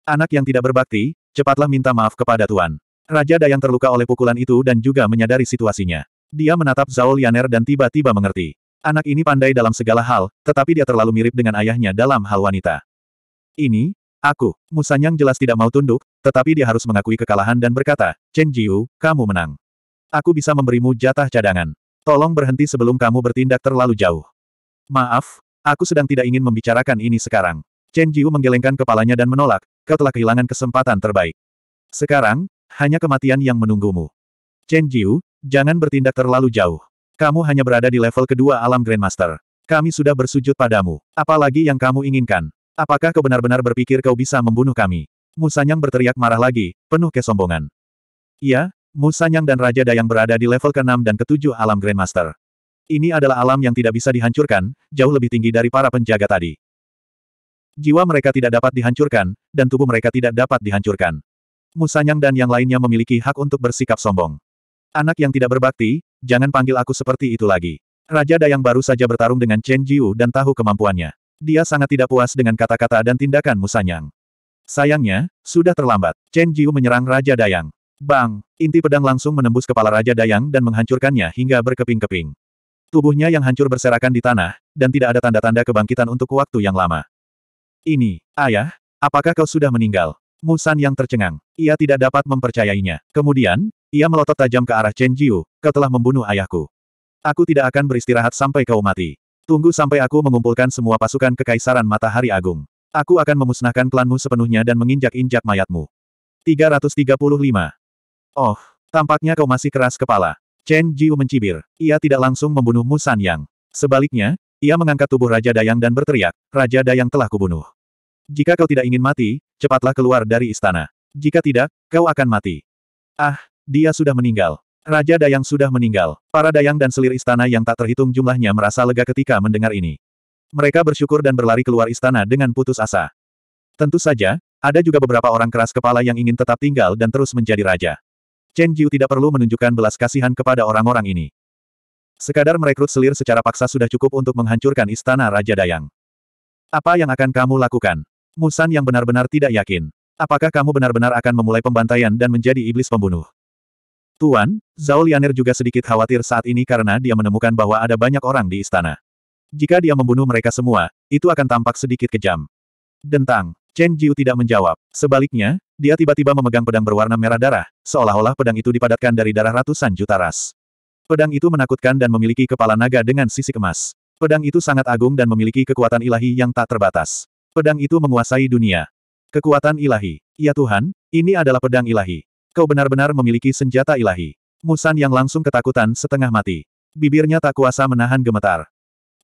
Anak yang tidak berbakti, cepatlah minta maaf kepada Tuan. Raja Dayang terluka oleh pukulan itu dan juga menyadari situasinya. Dia menatap Zhao Lianer dan tiba-tiba mengerti. Anak ini pandai dalam segala hal, tetapi dia terlalu mirip dengan ayahnya dalam hal wanita. Ini, aku. Musanyang jelas tidak mau tunduk, tetapi dia harus mengakui kekalahan dan berkata, Chen Jiu, kamu menang. Aku bisa memberimu jatah cadangan. Tolong berhenti sebelum kamu bertindak terlalu jauh. Maaf, aku sedang tidak ingin membicarakan ini sekarang. Chen Jiu menggelengkan kepalanya dan menolak, kau telah kehilangan kesempatan terbaik. Sekarang, hanya kematian yang menunggumu. Chen Jiu, jangan bertindak terlalu jauh. Kamu hanya berada di level kedua alam Grandmaster. Kami sudah bersujud padamu. Apalagi yang kamu inginkan? Apakah kau benar-benar berpikir kau bisa membunuh kami? Musanyang berteriak marah lagi, penuh kesombongan. Iya, Musanyang dan Raja Dayang berada di level ke-6 dan ke-7 alam Grandmaster. Ini adalah alam yang tidak bisa dihancurkan, jauh lebih tinggi dari para penjaga tadi. Jiwa mereka tidak dapat dihancurkan, dan tubuh mereka tidak dapat dihancurkan. Musanyang dan yang lainnya memiliki hak untuk bersikap sombong. Anak yang tidak berbakti, jangan panggil aku seperti itu lagi. Raja Dayang baru saja bertarung dengan Chen Jiu dan tahu kemampuannya. Dia sangat tidak puas dengan kata-kata dan tindakan Musanyang. Sayangnya, sudah terlambat. Chen Jiu menyerang Raja Dayang. Bang! Inti pedang langsung menembus kepala Raja Dayang dan menghancurkannya hingga berkeping-keping. Tubuhnya yang hancur berserakan di tanah, dan tidak ada tanda-tanda kebangkitan untuk waktu yang lama. Ini, ayah, apakah kau sudah meninggal? Musan yang tercengang. Ia tidak dapat mempercayainya. Kemudian, ia melotot tajam ke arah Chen Jiu, kau telah membunuh ayahku. Aku tidak akan beristirahat sampai kau mati. Tunggu sampai aku mengumpulkan semua pasukan Kekaisaran Matahari Agung. Aku akan memusnahkan klanmu sepenuhnya dan menginjak-injak mayatmu. 335. Oh, tampaknya kau masih keras kepala. Chen Jiu mencibir. Ia tidak langsung membunuhmu San Yang. Sebaliknya, ia mengangkat tubuh Raja Dayang dan berteriak, Raja Dayang telah kubunuh. Jika kau tidak ingin mati, cepatlah keluar dari istana. Jika tidak, kau akan mati. Ah, dia sudah meninggal. Raja Dayang sudah meninggal. Para Dayang dan selir istana yang tak terhitung jumlahnya merasa lega ketika mendengar ini. Mereka bersyukur dan berlari keluar istana dengan putus asa. Tentu saja, ada juga beberapa orang keras kepala yang ingin tetap tinggal dan terus menjadi raja. Chen Jiu tidak perlu menunjukkan belas kasihan kepada orang-orang ini. Sekadar merekrut selir secara paksa sudah cukup untuk menghancurkan istana Raja Dayang. Apa yang akan kamu lakukan? Musan yang benar-benar tidak yakin. Apakah kamu benar-benar akan memulai pembantaian dan menjadi iblis pembunuh? Tuan, Zhao Lianer juga sedikit khawatir saat ini karena dia menemukan bahwa ada banyak orang di istana. Jika dia membunuh mereka semua, itu akan tampak sedikit kejam. Dentang. Chen Jiu tidak menjawab. Sebaliknya, dia tiba-tiba memegang pedang berwarna merah darah, seolah-olah pedang itu dipadatkan dari darah ratusan juta ras. Pedang itu menakutkan dan memiliki kepala naga dengan sisi kemas. Pedang itu sangat agung dan memiliki kekuatan ilahi yang tak terbatas. Pedang itu menguasai dunia. Kekuatan ilahi. Ya Tuhan, ini adalah pedang ilahi. Kau benar-benar memiliki senjata ilahi. Musan yang langsung ketakutan setengah mati. Bibirnya tak kuasa menahan gemetar.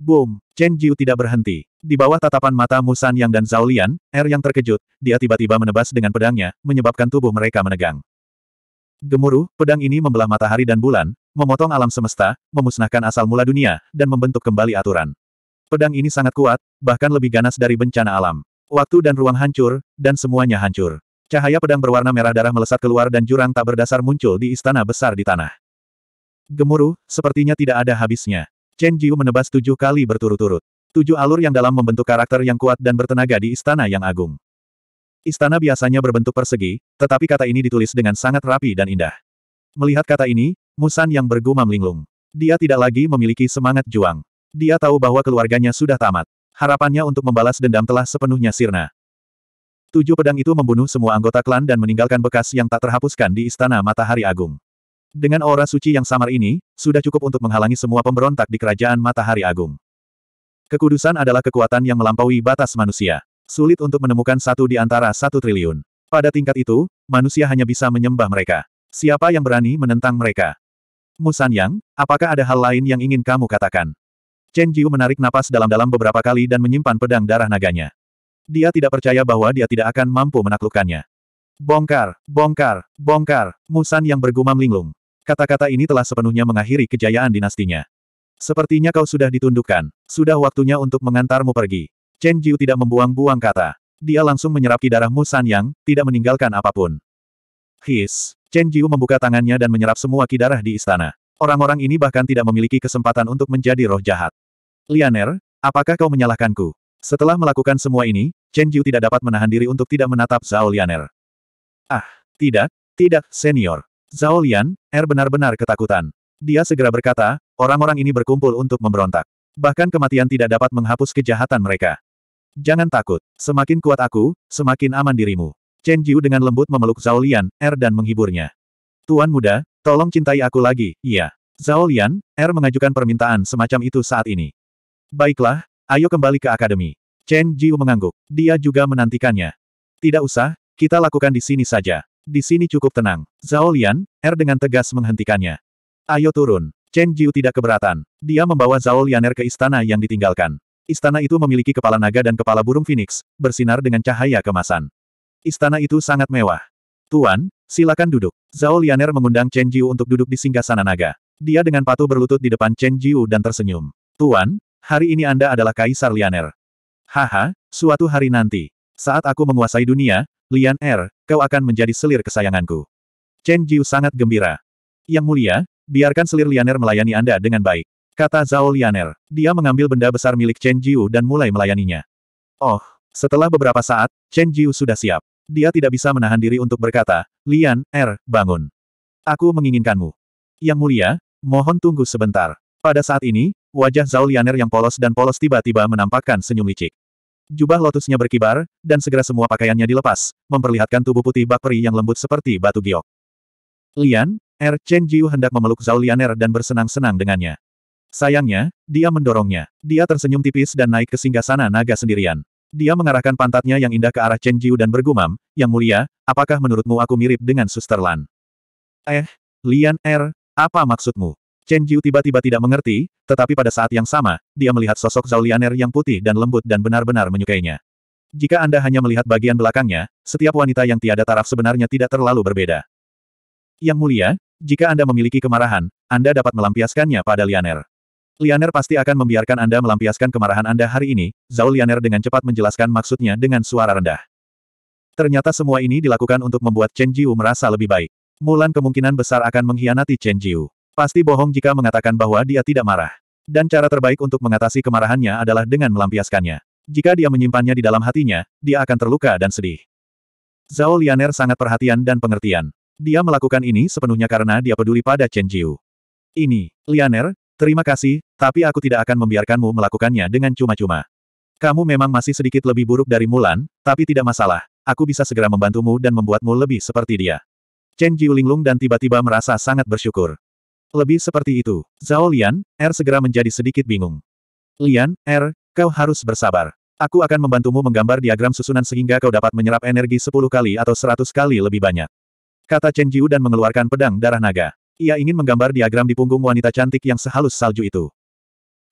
Boom! Chen Jiu tidak berhenti. Di bawah tatapan mata Musan Yang dan Zhao Lian, Er yang terkejut, dia tiba-tiba menebas dengan pedangnya, menyebabkan tubuh mereka menegang. Gemuruh, pedang ini membelah matahari dan bulan, memotong alam semesta, memusnahkan asal mula dunia, dan membentuk kembali aturan. Pedang ini sangat kuat, bahkan lebih ganas dari bencana alam. Waktu dan ruang hancur, dan semuanya hancur. Cahaya pedang berwarna merah darah melesat keluar dan jurang tak berdasar muncul di istana besar di tanah. Gemuruh, sepertinya tidak ada habisnya. Chen Jiu menebas tujuh kali berturut-turut. Tujuh alur yang dalam membentuk karakter yang kuat dan bertenaga di istana yang agung. Istana biasanya berbentuk persegi, tetapi kata ini ditulis dengan sangat rapi dan indah. Melihat kata ini, Musan yang bergumam linglung. Dia tidak lagi memiliki semangat juang. Dia tahu bahwa keluarganya sudah tamat. Harapannya untuk membalas dendam telah sepenuhnya sirna. Tujuh pedang itu membunuh semua anggota klan dan meninggalkan bekas yang tak terhapuskan di Istana Matahari Agung. Dengan aura suci yang samar ini, sudah cukup untuk menghalangi semua pemberontak di kerajaan Matahari Agung. Kekudusan adalah kekuatan yang melampaui batas manusia. Sulit untuk menemukan satu di antara satu triliun. Pada tingkat itu, manusia hanya bisa menyembah mereka. Siapa yang berani menentang mereka? Musan Yang, apakah ada hal lain yang ingin kamu katakan? Chen Jiu menarik napas dalam-dalam beberapa kali dan menyimpan pedang darah naganya. Dia tidak percaya bahwa dia tidak akan mampu menaklukkannya. Bongkar, bongkar, bongkar, Musan yang bergumam linglung. Kata-kata ini telah sepenuhnya mengakhiri kejayaan dinastinya. Sepertinya kau sudah ditundukkan. Sudah waktunya untuk mengantarmu pergi. Chen Jiu tidak membuang-buang kata. Dia langsung menyerap ki darahmu San Yang, tidak meninggalkan apapun. His. Chen Jiu membuka tangannya dan menyerap semua kidarah di istana. Orang-orang ini bahkan tidak memiliki kesempatan untuk menjadi roh jahat. Lianer, apakah kau menyalahkanku? Setelah melakukan semua ini, Chen Jiu tidak dapat menahan diri untuk tidak menatap Zhao Lianer. Ah, tidak, tidak, senior. Zhao Lian, Er benar-benar ketakutan. Dia segera berkata, orang-orang ini berkumpul untuk memberontak. Bahkan kematian tidak dapat menghapus kejahatan mereka. Jangan takut, semakin kuat aku, semakin aman dirimu. Chen Jiu dengan lembut memeluk Zhao Lian, Er dan menghiburnya. Tuan muda, tolong cintai aku lagi, iya. Zhao Lian, Er mengajukan permintaan semacam itu saat ini. Baiklah, ayo kembali ke akademi. Chen Jiu mengangguk. Dia juga menantikannya. Tidak usah, kita lakukan di sini saja. Di sini cukup tenang. Zhao Lian, Er dengan tegas menghentikannya. Ayo turun. Chen Jiu tidak keberatan. Dia membawa Zhao Lian Er ke istana yang ditinggalkan. Istana itu memiliki kepala naga dan kepala burung phoenix, bersinar dengan cahaya kemasan. Istana itu sangat mewah. Tuan, silakan duduk. Zhao Lianer mengundang Chen Jiu untuk duduk di singgasana naga. Dia dengan patuh berlutut di depan Chen Jiu dan tersenyum. Tuan, hari ini Anda adalah Kaisar Lianer. Haha, suatu hari nanti. Saat aku menguasai dunia, Lian Er, kau akan menjadi selir kesayanganku. Chen Jiu sangat gembira. Yang mulia, biarkan selir Lian Er melayani Anda dengan baik. Kata Zhao Lian Er. Dia mengambil benda besar milik Chen Jiu dan mulai melayaninya. Oh, setelah beberapa saat, Chen Jiu sudah siap. Dia tidak bisa menahan diri untuk berkata, Lian, Er, bangun. Aku menginginkanmu. Yang mulia, mohon tunggu sebentar. Pada saat ini, wajah Zhao Lianer yang polos dan polos tiba-tiba menampakkan senyum licik. Jubah lotusnya berkibar, dan segera semua pakaiannya dilepas, memperlihatkan tubuh putih bak peri yang lembut seperti batu giok. Lian, Er Chen Jiu hendak memeluk Zhao Lianer dan bersenang-senang dengannya. Sayangnya, dia mendorongnya. Dia tersenyum tipis dan naik ke singgah sana naga sendirian. Dia mengarahkan pantatnya yang indah ke arah Chen Jiu dan bergumam, Yang mulia, apakah menurutmu aku mirip dengan Suster Lan? Eh, Lian Er, apa maksudmu? Chen Jiu tiba-tiba tidak mengerti, tetapi pada saat yang sama, dia melihat sosok Zhao Lianer yang putih dan lembut dan benar-benar menyukainya. Jika Anda hanya melihat bagian belakangnya, setiap wanita yang tiada taraf sebenarnya tidak terlalu berbeda. Yang mulia, jika Anda memiliki kemarahan, Anda dapat melampiaskannya pada Lianer. Lianer pasti akan membiarkan Anda melampiaskan kemarahan Anda hari ini, Zhao Lianer dengan cepat menjelaskan maksudnya dengan suara rendah. Ternyata semua ini dilakukan untuk membuat Chen Jiu merasa lebih baik. Mulan kemungkinan besar akan mengkhianati Chen Jiu. Pasti bohong jika mengatakan bahwa dia tidak marah. Dan cara terbaik untuk mengatasi kemarahannya adalah dengan melampiaskannya. Jika dia menyimpannya di dalam hatinya, dia akan terluka dan sedih. Zhao Lianer sangat perhatian dan pengertian. Dia melakukan ini sepenuhnya karena dia peduli pada Chen Jiu. Ini, Lianer, terima kasih, tapi aku tidak akan membiarkanmu melakukannya dengan cuma-cuma. Kamu memang masih sedikit lebih buruk dari Mulan, tapi tidak masalah. Aku bisa segera membantumu dan membuatmu lebih seperti dia. Chen Jiu linglung dan tiba-tiba merasa sangat bersyukur. Lebih seperti itu. Zhao Lian, Er segera menjadi sedikit bingung. Lian, Er, kau harus bersabar. Aku akan membantumu menggambar diagram susunan sehingga kau dapat menyerap energi 10 kali atau 100 kali lebih banyak. Kata Chen Jiu dan mengeluarkan pedang darah naga. Ia ingin menggambar diagram di punggung wanita cantik yang sehalus salju itu.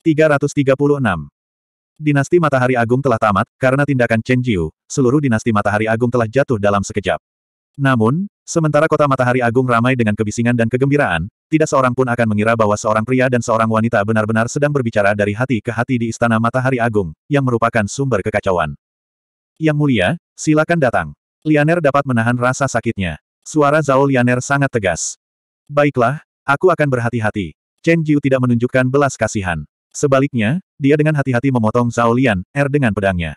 336. Dinasti Matahari Agung telah tamat, karena tindakan Chen Jiu, seluruh dinasti Matahari Agung telah jatuh dalam sekejap. Namun, sementara kota Matahari Agung ramai dengan kebisingan dan kegembiraan, tidak seorang pun akan mengira bahwa seorang pria dan seorang wanita benar-benar sedang berbicara dari hati ke hati di Istana Matahari Agung, yang merupakan sumber kekacauan. Yang mulia, silakan datang. Lianer dapat menahan rasa sakitnya. Suara Zhao Lianer sangat tegas. Baiklah, aku akan berhati-hati. Chen Jiu tidak menunjukkan belas kasihan. Sebaliknya, dia dengan hati-hati memotong Zhao Lian, Er dengan pedangnya.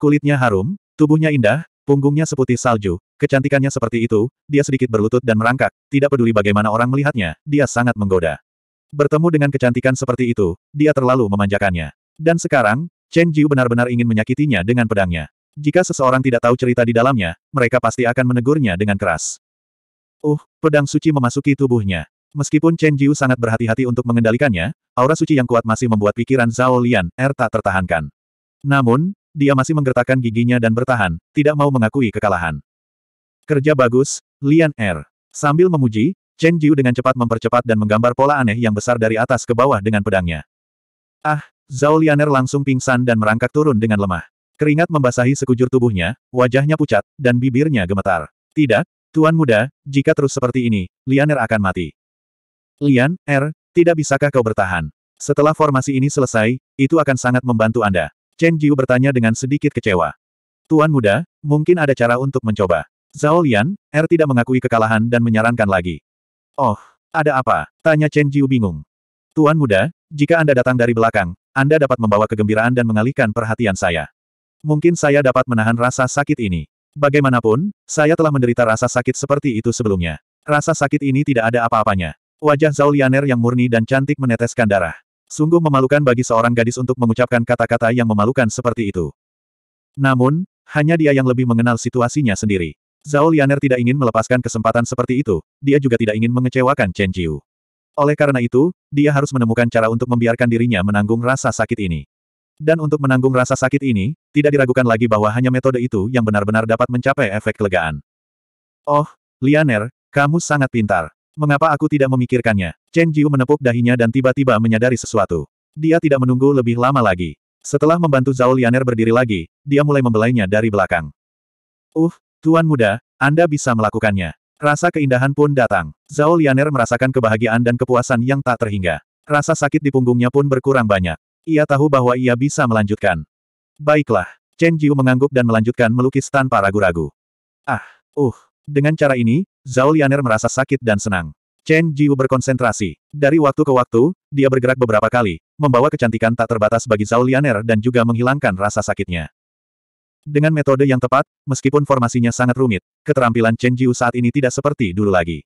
Kulitnya harum, tubuhnya indah, punggungnya seputih salju, Kecantikannya seperti itu, dia sedikit berlutut dan merangkak, tidak peduli bagaimana orang melihatnya, dia sangat menggoda. Bertemu dengan kecantikan seperti itu, dia terlalu memanjakannya. Dan sekarang, Chen Jiu benar-benar ingin menyakitinya dengan pedangnya. Jika seseorang tidak tahu cerita di dalamnya, mereka pasti akan menegurnya dengan keras. Uh, pedang suci memasuki tubuhnya. Meskipun Chen Jiu sangat berhati-hati untuk mengendalikannya, aura suci yang kuat masih membuat pikiran Zhao Lian Er tak tertahankan. Namun, dia masih menggertakkan giginya dan bertahan, tidak mau mengakui kekalahan. Kerja bagus, Lian Er. Sambil memuji, Chen Jiu dengan cepat mempercepat dan menggambar pola aneh yang besar dari atas ke bawah dengan pedangnya. Ah, Zhao Lian Er langsung pingsan dan merangkak turun dengan lemah. Keringat membasahi sekujur tubuhnya, wajahnya pucat, dan bibirnya gemetar. Tidak, Tuan Muda, jika terus seperti ini, Lian Er akan mati. Lian, Er, tidak bisakah kau bertahan? Setelah formasi ini selesai, itu akan sangat membantu Anda. Chen Jiu bertanya dengan sedikit kecewa. Tuan Muda, mungkin ada cara untuk mencoba. Zhao Lian, Er tidak mengakui kekalahan dan menyarankan lagi. Oh, ada apa? Tanya Chen Jiu bingung. Tuan muda, jika Anda datang dari belakang, Anda dapat membawa kegembiraan dan mengalihkan perhatian saya. Mungkin saya dapat menahan rasa sakit ini. Bagaimanapun, saya telah menderita rasa sakit seperti itu sebelumnya. Rasa sakit ini tidak ada apa-apanya. Wajah Zhao Lianer yang murni dan cantik meneteskan darah. Sungguh memalukan bagi seorang gadis untuk mengucapkan kata-kata yang memalukan seperti itu. Namun, hanya dia yang lebih mengenal situasinya sendiri. Zhao Lianer tidak ingin melepaskan kesempatan seperti itu, dia juga tidak ingin mengecewakan Chen Jiu. Oleh karena itu, dia harus menemukan cara untuk membiarkan dirinya menanggung rasa sakit ini. Dan untuk menanggung rasa sakit ini, tidak diragukan lagi bahwa hanya metode itu yang benar-benar dapat mencapai efek kelegaan. Oh, Lianer, kamu sangat pintar. Mengapa aku tidak memikirkannya? Chen Jiu menepuk dahinya dan tiba-tiba menyadari sesuatu. Dia tidak menunggu lebih lama lagi. Setelah membantu Zhao Lianer berdiri lagi, dia mulai membelainya dari belakang. Uh, Tuan muda, Anda bisa melakukannya. Rasa keindahan pun datang. Zhao Lianer merasakan kebahagiaan dan kepuasan yang tak terhingga. Rasa sakit di punggungnya pun berkurang banyak. Ia tahu bahwa ia bisa melanjutkan. Baiklah. Chen Jiu mengangguk dan melanjutkan melukis tanpa ragu-ragu. Ah, uh. Dengan cara ini, Zhao Lianer merasa sakit dan senang. Chen Jiu berkonsentrasi. Dari waktu ke waktu, dia bergerak beberapa kali, membawa kecantikan tak terbatas bagi Zhao Lianer dan juga menghilangkan rasa sakitnya. Dengan metode yang tepat, meskipun formasinya sangat rumit, keterampilan Chen Jiu saat ini tidak seperti dulu lagi.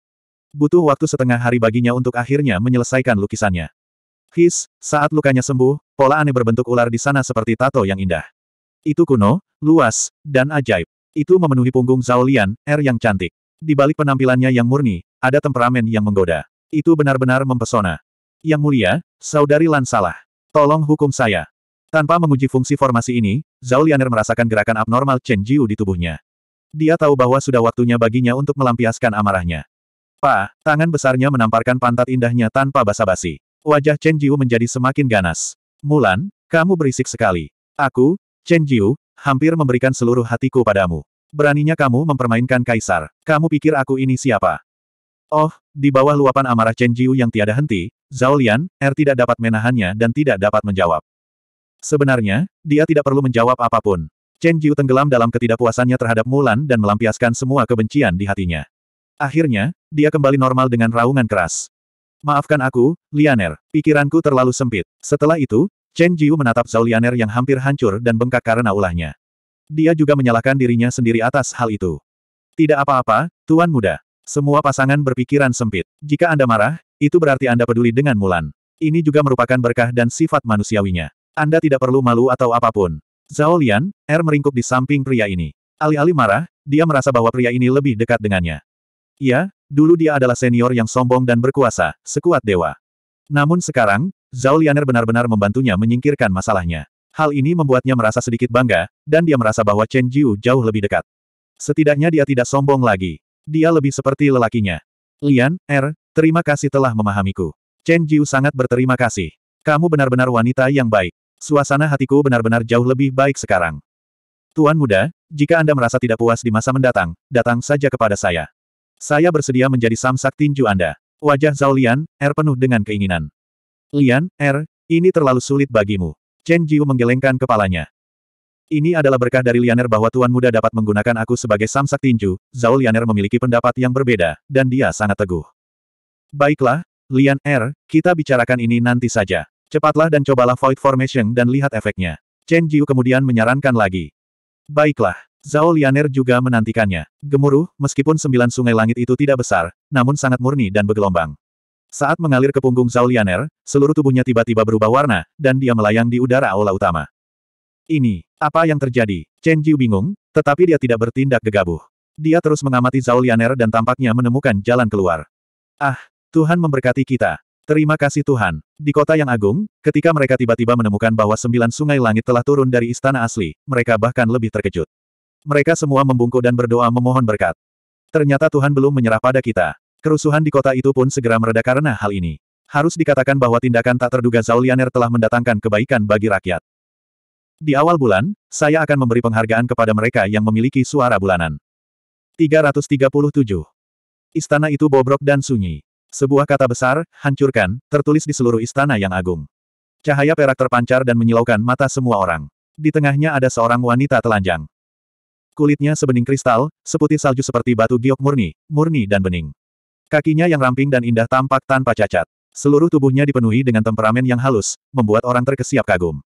Butuh waktu setengah hari baginya untuk akhirnya menyelesaikan lukisannya. His, saat lukanya sembuh, pola aneh berbentuk ular di sana seperti tato yang indah. Itu kuno, luas, dan ajaib. Itu memenuhi punggung Zhao Lian, R er yang cantik. Di balik penampilannya yang murni, ada temperamen yang menggoda. Itu benar-benar mempesona. Yang mulia, Saudari Lansalah. Tolong hukum saya. Tanpa menguji fungsi formasi ini, Zhao Lianer merasakan gerakan abnormal Chen Jiu di tubuhnya. Dia tahu bahwa sudah waktunya baginya untuk melampiaskan amarahnya. Pa, tangan besarnya menamparkan pantat indahnya tanpa basa-basi. Wajah Chen Jiu menjadi semakin ganas. Mulan, kamu berisik sekali. Aku, Chen Jiu, hampir memberikan seluruh hatiku padamu. Beraninya kamu mempermainkan kaisar. Kamu pikir aku ini siapa? Oh, di bawah luapan amarah Chen Jiu yang tiada henti, Zhao Lian, Er tidak dapat menahannya dan tidak dapat menjawab. Sebenarnya, dia tidak perlu menjawab apapun. Chen Jiu tenggelam dalam ketidakpuasannya terhadap Mulan dan melampiaskan semua kebencian di hatinya. Akhirnya, dia kembali normal dengan raungan keras. Maafkan aku, Lianer, pikiranku terlalu sempit. Setelah itu, Chen Jiu menatap Zhao Lianer yang hampir hancur dan bengkak karena ulahnya. Dia juga menyalahkan dirinya sendiri atas hal itu. Tidak apa-apa, Tuan Muda. Semua pasangan berpikiran sempit. Jika Anda marah, itu berarti Anda peduli dengan Mulan. Ini juga merupakan berkah dan sifat manusiawinya. Anda tidak perlu malu atau apapun. Zhao Lian, Er meringkuk di samping pria ini. Alih-alih marah, dia merasa bahwa pria ini lebih dekat dengannya. Iya, dulu dia adalah senior yang sombong dan berkuasa, sekuat dewa. Namun sekarang, Zhao Lianer benar-benar membantunya menyingkirkan masalahnya. Hal ini membuatnya merasa sedikit bangga, dan dia merasa bahwa Chen Jiu jauh lebih dekat. Setidaknya dia tidak sombong lagi. Dia lebih seperti lelakinya. Lian, Er, terima kasih telah memahamiku. Chen Jiu sangat berterima kasih. Kamu benar-benar wanita yang baik. Suasana hatiku benar-benar jauh lebih baik sekarang. Tuan muda, jika Anda merasa tidak puas di masa mendatang, datang saja kepada saya. Saya bersedia menjadi samsak tinju Anda. Wajah Zhao Lian, Er penuh dengan keinginan. Lian, Er, ini terlalu sulit bagimu. Chen Jiu menggelengkan kepalanya. Ini adalah berkah dari Lianer bahwa Tuan Muda dapat menggunakan aku sebagai samsak tinju, Zhao Lianer memiliki pendapat yang berbeda, dan dia sangat teguh. Baiklah, Lian Er, kita bicarakan ini nanti saja. Cepatlah dan cobalah Void Formation dan lihat efeknya. Chen Jiu kemudian menyarankan lagi. Baiklah. Zhao Lianer juga menantikannya. Gemuruh, meskipun sembilan sungai langit itu tidak besar, namun sangat murni dan bergelombang. Saat mengalir ke punggung Zhao Lianer, seluruh tubuhnya tiba-tiba berubah warna, dan dia melayang di udara aula utama. Ini, apa yang terjadi? Chen Jiu bingung, tetapi dia tidak bertindak gegabah. Dia terus mengamati Zhao Lianer dan tampaknya menemukan jalan keluar. Ah, Tuhan memberkati kita. Terima kasih Tuhan. Di kota yang agung, ketika mereka tiba-tiba menemukan bahwa sembilan sungai langit telah turun dari istana asli, mereka bahkan lebih terkejut. Mereka semua membungkuk dan berdoa memohon berkat. Ternyata Tuhan belum menyerah pada kita. Kerusuhan di kota itu pun segera mereda karena hal ini. Harus dikatakan bahwa tindakan tak terduga Zaulianer telah mendatangkan kebaikan bagi rakyat. Di awal bulan, saya akan memberi penghargaan kepada mereka yang memiliki suara bulanan. 337. Istana itu bobrok dan sunyi. Sebuah kata besar, hancurkan, tertulis di seluruh istana yang agung. Cahaya perak terpancar dan menyilaukan mata semua orang. Di tengahnya ada seorang wanita telanjang. Kulitnya sebening kristal, seputih salju seperti batu giok murni, murni dan bening. Kakinya yang ramping dan indah tampak tanpa cacat. Seluruh tubuhnya dipenuhi dengan temperamen yang halus, membuat orang terkesiap kagum.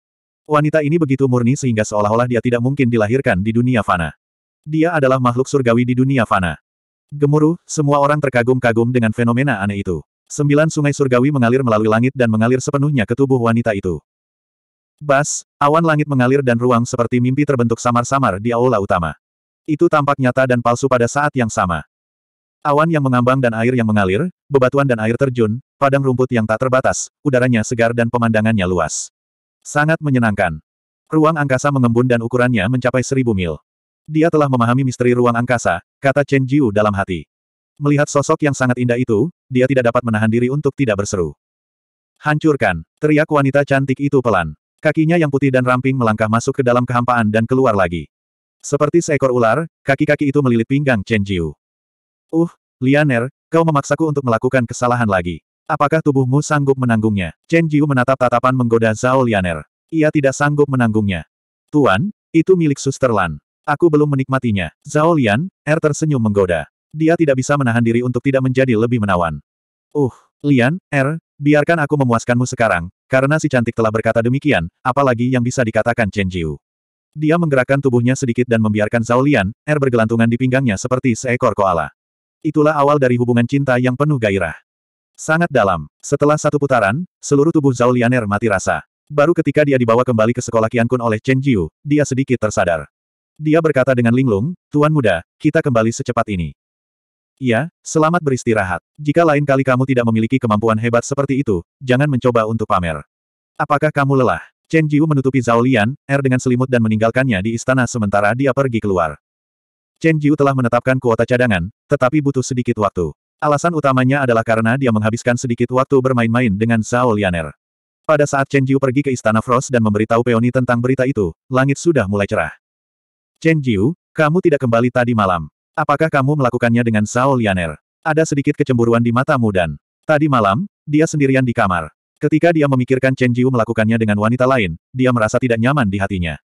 Wanita ini begitu murni sehingga seolah-olah dia tidak mungkin dilahirkan di dunia fana. Dia adalah makhluk surgawi di dunia fana. Gemuruh, semua orang terkagum-kagum dengan fenomena aneh itu. Sembilan sungai surgawi mengalir melalui langit dan mengalir sepenuhnya ke tubuh wanita itu. Bas, awan langit mengalir dan ruang seperti mimpi terbentuk samar-samar di aula utama. Itu tampak nyata dan palsu pada saat yang sama. Awan yang mengambang dan air yang mengalir, bebatuan dan air terjun, padang rumput yang tak terbatas, udaranya segar dan pemandangannya luas. Sangat menyenangkan. Ruang angkasa mengembun dan ukurannya mencapai seribu mil. Dia telah memahami misteri ruang angkasa, kata Chen Jiu dalam hati. Melihat sosok yang sangat indah itu, dia tidak dapat menahan diri untuk tidak berseru. Hancurkan, teriak wanita cantik itu pelan. Kakinya yang putih dan ramping melangkah masuk ke dalam kehampaan dan keluar lagi. Seperti seekor ular, kaki-kaki itu melilit pinggang Chen Jiu. Uh, Lianer, kau memaksaku untuk melakukan kesalahan lagi. Apakah tubuhmu sanggup menanggungnya? Chen Jiu menatap tatapan menggoda Zhao Lianer. Ia tidak sanggup menanggungnya. Tuan, itu milik Suster Lan. Aku belum menikmatinya. Zhao Lian, Er tersenyum menggoda. Dia tidak bisa menahan diri untuk tidak menjadi lebih menawan. Uh, Lian, Er, biarkan aku memuaskanmu sekarang, karena si cantik telah berkata demikian, apalagi yang bisa dikatakan Chen Jiu. Dia menggerakkan tubuhnya sedikit dan membiarkan Zhao Lian, Er bergelantungan di pinggangnya seperti seekor koala. Itulah awal dari hubungan cinta yang penuh gairah. Sangat dalam. Setelah satu putaran, seluruh tubuh Zhao Lian Er mati rasa. Baru ketika dia dibawa kembali ke sekolah Qiankun oleh Chen Jiu, dia sedikit tersadar. Dia berkata dengan linglung, Tuan Muda, kita kembali secepat ini. Ya, selamat beristirahat. Jika lain kali kamu tidak memiliki kemampuan hebat seperti itu, jangan mencoba untuk pamer. Apakah kamu lelah? Chen Jiu menutupi Zhao Lian, Er dengan selimut dan meninggalkannya di istana sementara dia pergi keluar. Chen Jiu telah menetapkan kuota cadangan, tetapi butuh sedikit waktu. Alasan utamanya adalah karena dia menghabiskan sedikit waktu bermain-main dengan Zhao Lianer. Pada saat Chen Jiu pergi ke Istana Frost dan memberitahu Peony tentang berita itu, langit sudah mulai cerah. Chen Jiu, kamu tidak kembali tadi malam. Apakah kamu melakukannya dengan Zhao Lianer? Ada sedikit kecemburuan di matamu dan... Tadi malam, dia sendirian di kamar. Ketika dia memikirkan Chen Jiu melakukannya dengan wanita lain, dia merasa tidak nyaman di hatinya.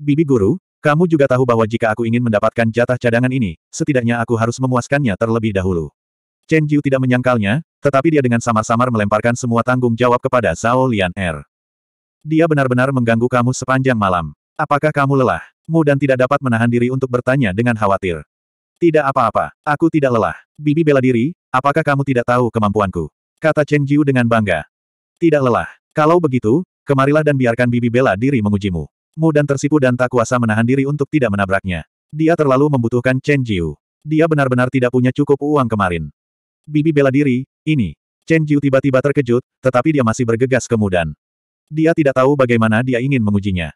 Bibi Guru, kamu juga tahu bahwa jika aku ingin mendapatkan jatah cadangan ini, setidaknya aku harus memuaskannya terlebih dahulu. Chen Jiu tidak menyangkalnya, tetapi dia dengan samar-samar melemparkan semua tanggung jawab kepada Zhao Lian Er. Dia benar-benar mengganggu kamu sepanjang malam. Apakah kamu lelah? Mu dan tidak dapat menahan diri untuk bertanya dengan khawatir. Tidak apa-apa, aku tidak lelah. Bibi bela diri, apakah kamu tidak tahu kemampuanku? Kata Chen Jiu dengan bangga. Tidak lelah. Kalau begitu, kemarilah dan biarkan Bibi bela diri mengujimu. Mu dan tersipu dan tak kuasa menahan diri untuk tidak menabraknya. Dia terlalu membutuhkan Chen Jiu. Dia benar-benar tidak punya cukup uang kemarin. Bibi bela diri, ini. Chen Jiu tiba-tiba terkejut, tetapi dia masih bergegas kemudian. Dia tidak tahu bagaimana dia ingin mengujinya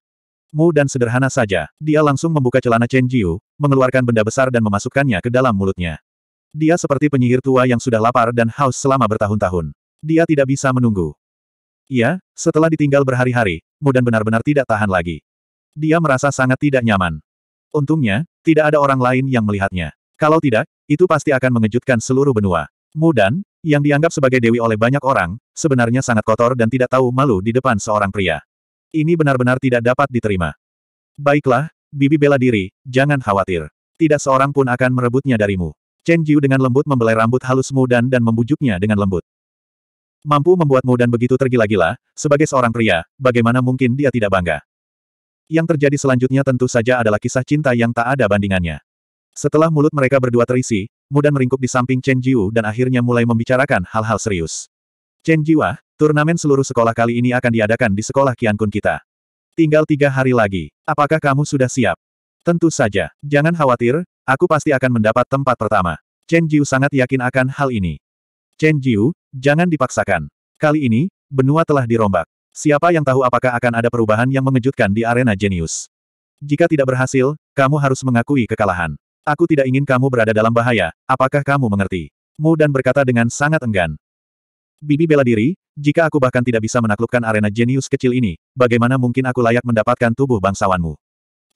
mu dan sederhana saja. Dia langsung membuka celana Chen Jiu, mengeluarkan benda besar dan memasukkannya ke dalam mulutnya. Dia seperti penyihir tua yang sudah lapar dan haus selama bertahun-tahun. Dia tidak bisa menunggu. Ya, setelah ditinggal berhari-hari, Mu dan benar-benar tidak tahan lagi. Dia merasa sangat tidak nyaman. Untungnya, tidak ada orang lain yang melihatnya. Kalau tidak, itu pasti akan mengejutkan seluruh benua. Mudan, yang dianggap sebagai dewi oleh banyak orang, sebenarnya sangat kotor dan tidak tahu malu di depan seorang pria. Ini benar-benar tidak dapat diterima. Baiklah, Bibi bela diri, jangan khawatir. Tidak seorang pun akan merebutnya darimu. Chen Jiu dengan lembut membelai rambut halusmu dan dan membujuknya dengan lembut. Mampu membuatmu dan begitu tergila-gila, sebagai seorang pria, bagaimana mungkin dia tidak bangga. Yang terjadi selanjutnya tentu saja adalah kisah cinta yang tak ada bandingannya. Setelah mulut mereka berdua terisi, Mudan meringkuk di samping Chen Jiu dan akhirnya mulai membicarakan hal-hal serius. Chen Jiwa, ah, Turnamen seluruh sekolah kali ini akan diadakan di sekolah Kian Kun kita. Tinggal tiga hari lagi. Apakah kamu sudah siap? Tentu saja. Jangan khawatir, aku pasti akan mendapat tempat pertama. Chen Jiu sangat yakin akan hal ini. Chen Jiu, jangan dipaksakan. Kali ini, benua telah dirombak. Siapa yang tahu apakah akan ada perubahan yang mengejutkan di arena jenius? Jika tidak berhasil, kamu harus mengakui kekalahan. Aku tidak ingin kamu berada dalam bahaya, apakah kamu mengerti? Mu dan berkata dengan sangat enggan. Bibi bela diri, jika aku bahkan tidak bisa menaklukkan arena jenius kecil ini, bagaimana mungkin aku layak mendapatkan tubuh bangsawanmu?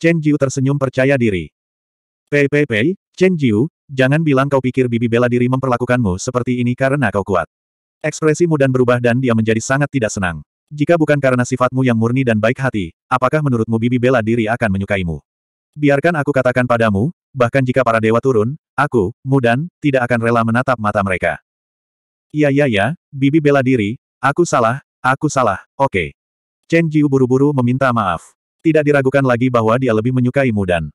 Chen Jiu tersenyum percaya diri. Pei Pei Pei, Chen Jiu, jangan bilang kau pikir Bibi bela diri memperlakukanmu seperti ini karena kau kuat. Ekspresi Dan berubah dan dia menjadi sangat tidak senang. Jika bukan karena sifatmu yang murni dan baik hati, apakah menurutmu Bibi bela diri akan menyukaimu? Biarkan aku katakan padamu, bahkan jika para dewa turun, aku, Mudan, tidak akan rela menatap mata mereka. Iya iya ya, Bibi bela diri, aku salah, aku salah, oke. Okay. Chen Jiu buru-buru meminta maaf. Tidak diragukan lagi bahwa dia lebih menyukai Mudan.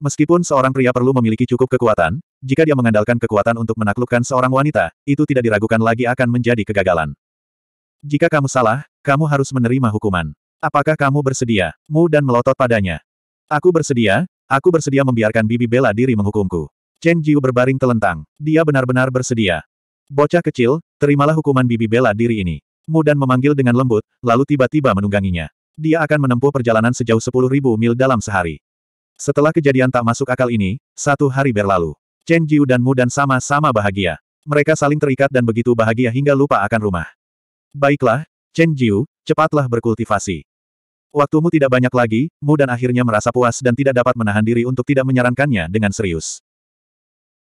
Meskipun seorang pria perlu memiliki cukup kekuatan, jika dia mengandalkan kekuatan untuk menaklukkan seorang wanita, itu tidak diragukan lagi akan menjadi kegagalan. Jika kamu salah, kamu harus menerima hukuman. Apakah kamu bersedia? Mu dan melotot padanya. Aku bersedia, aku bersedia membiarkan Bibi bela diri menghukumku. Chen Jiu berbaring telentang. Dia benar-benar bersedia. Bocah kecil, terimalah hukuman bibi bela diri ini. Mudan memanggil dengan lembut, lalu tiba-tiba menungganginya. Dia akan menempuh perjalanan sejauh sepuluh ribu mil dalam sehari. Setelah kejadian tak masuk akal ini, satu hari berlalu. Chen Jiu dan Mudan sama-sama bahagia. Mereka saling terikat dan begitu bahagia hingga lupa akan rumah. Baiklah, Chen Jiu, cepatlah berkultivasi. Waktumu tidak banyak lagi, Mu dan akhirnya merasa puas dan tidak dapat menahan diri untuk tidak menyarankannya dengan serius.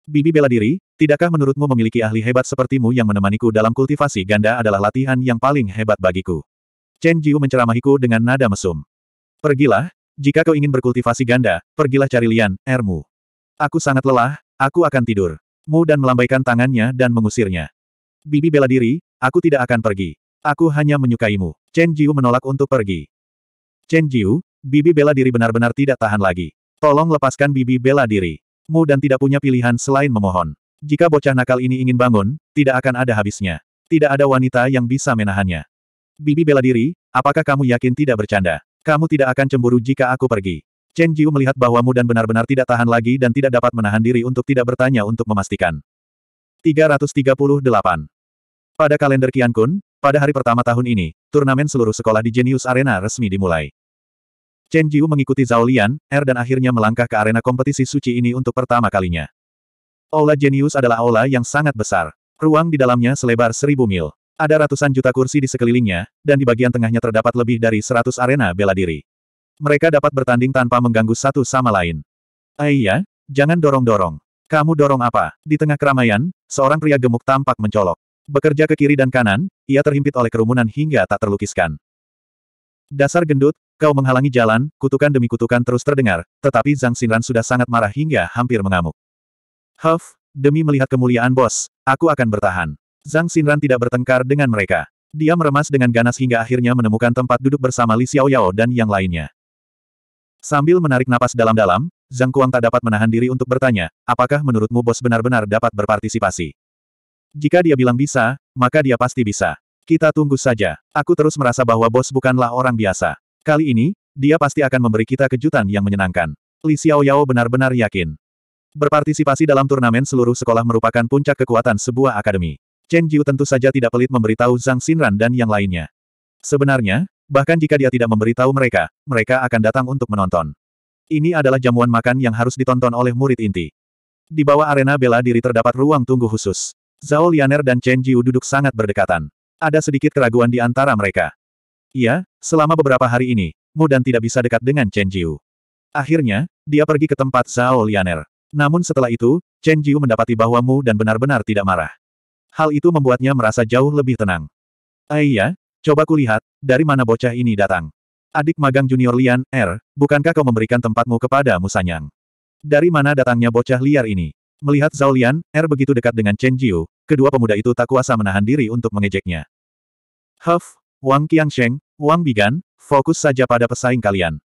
Bibi bela diri, tidakkah menurutmu memiliki ahli hebat sepertimu yang menemaniku dalam kultivasi ganda adalah latihan yang paling hebat bagiku? Chen Jiu menceramahiku dengan nada mesum. Pergilah, jika kau ingin berkultivasi ganda, pergilah cari Lian, Ermu. Aku sangat lelah, aku akan tidur. Mu dan melambaikan tangannya dan mengusirnya. Bibi bela diri, aku tidak akan pergi. Aku hanya menyukaimu. Chen Jiu menolak untuk pergi. Chen Jiu, Bibi bela diri benar-benar tidak tahan lagi. Tolong lepaskan Bibi bela diri mu dan tidak punya pilihan selain memohon. Jika bocah nakal ini ingin bangun, tidak akan ada habisnya. Tidak ada wanita yang bisa menahannya. Bibi bela diri, apakah kamu yakin tidak bercanda? Kamu tidak akan cemburu jika aku pergi. Chen Jiu melihat bahwa Mu dan benar-benar tidak tahan lagi dan tidak dapat menahan diri untuk tidak bertanya untuk memastikan. 338. Pada kalender Qiankun, Kun, pada hari pertama tahun ini, turnamen seluruh sekolah di Genius Arena resmi dimulai. Chen Jiu mengikuti Zhao Lian, Er dan akhirnya melangkah ke arena kompetisi suci ini untuk pertama kalinya. Aula Genius adalah aula yang sangat besar. Ruang di dalamnya selebar seribu mil. Ada ratusan juta kursi di sekelilingnya, dan di bagian tengahnya terdapat lebih dari seratus arena bela diri. Mereka dapat bertanding tanpa mengganggu satu sama lain. Aiya, jangan dorong-dorong. Kamu dorong apa? Di tengah keramaian, seorang pria gemuk tampak mencolok. Bekerja ke kiri dan kanan, ia terhimpit oleh kerumunan hingga tak terlukiskan. Dasar gendut, kau menghalangi jalan, kutukan demi kutukan terus terdengar, tetapi Zhang Xinran sudah sangat marah hingga hampir mengamuk. Huff, demi melihat kemuliaan bos, aku akan bertahan. Zhang Xinran tidak bertengkar dengan mereka. Dia meremas dengan ganas hingga akhirnya menemukan tempat duduk bersama Li Xiaoyao dan yang lainnya. Sambil menarik napas dalam-dalam, Zhang Kuang tak dapat menahan diri untuk bertanya, apakah menurutmu bos benar-benar dapat berpartisipasi? Jika dia bilang bisa, maka dia pasti bisa. Kita tunggu saja. Aku terus merasa bahwa bos bukanlah orang biasa. Kali ini, dia pasti akan memberi kita kejutan yang menyenangkan. Li Xiaoyao benar-benar yakin. Berpartisipasi dalam turnamen seluruh sekolah merupakan puncak kekuatan sebuah akademi. Chen Jiu tentu saja tidak pelit memberitahu Zhang Xinran dan yang lainnya. Sebenarnya, bahkan jika dia tidak memberitahu mereka, mereka akan datang untuk menonton. Ini adalah jamuan makan yang harus ditonton oleh murid inti. Di bawah arena bela diri terdapat ruang tunggu khusus. Zhao Lianer dan Chen Jiu duduk sangat berdekatan. Ada sedikit keraguan di antara mereka. Iya, selama beberapa hari ini, Mu dan tidak bisa dekat dengan Chen Jiu. Akhirnya, dia pergi ke tempat Zhao Lianer. Namun setelah itu, Chen Jiu mendapati bahwa Mu dan benar-benar tidak marah. Hal itu membuatnya merasa jauh lebih tenang. ya, coba kulihat, dari mana bocah ini datang. Adik magang junior Lian, R, er, bukankah kau memberikan tempatmu kepada Musanyang? Dari mana datangnya bocah liar ini? Melihat Zhao Lian, R er begitu dekat dengan Chen Jiu, kedua pemuda itu tak kuasa menahan diri untuk mengejeknya. Huff, Wang Qiangsheng, Wang Bigan, fokus saja pada pesaing kalian.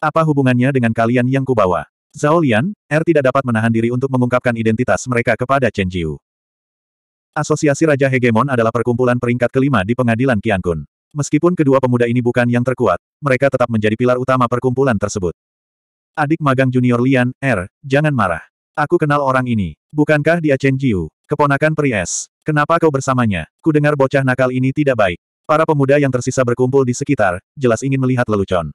Apa hubungannya dengan kalian yang kubawa? Zhao Lian, Er tidak dapat menahan diri untuk mengungkapkan identitas mereka kepada Chen Jiu. Asosiasi Raja Hegemon adalah perkumpulan peringkat kelima di pengadilan Qiankun. Meskipun kedua pemuda ini bukan yang terkuat, mereka tetap menjadi pilar utama perkumpulan tersebut. Adik magang junior Lian, Er, jangan marah. Aku kenal orang ini. Bukankah dia Chen Jiu, keponakan Es? Kenapa kau bersamanya? Kudengar bocah nakal ini tidak baik. Para pemuda yang tersisa berkumpul di sekitar, jelas ingin melihat lelucon.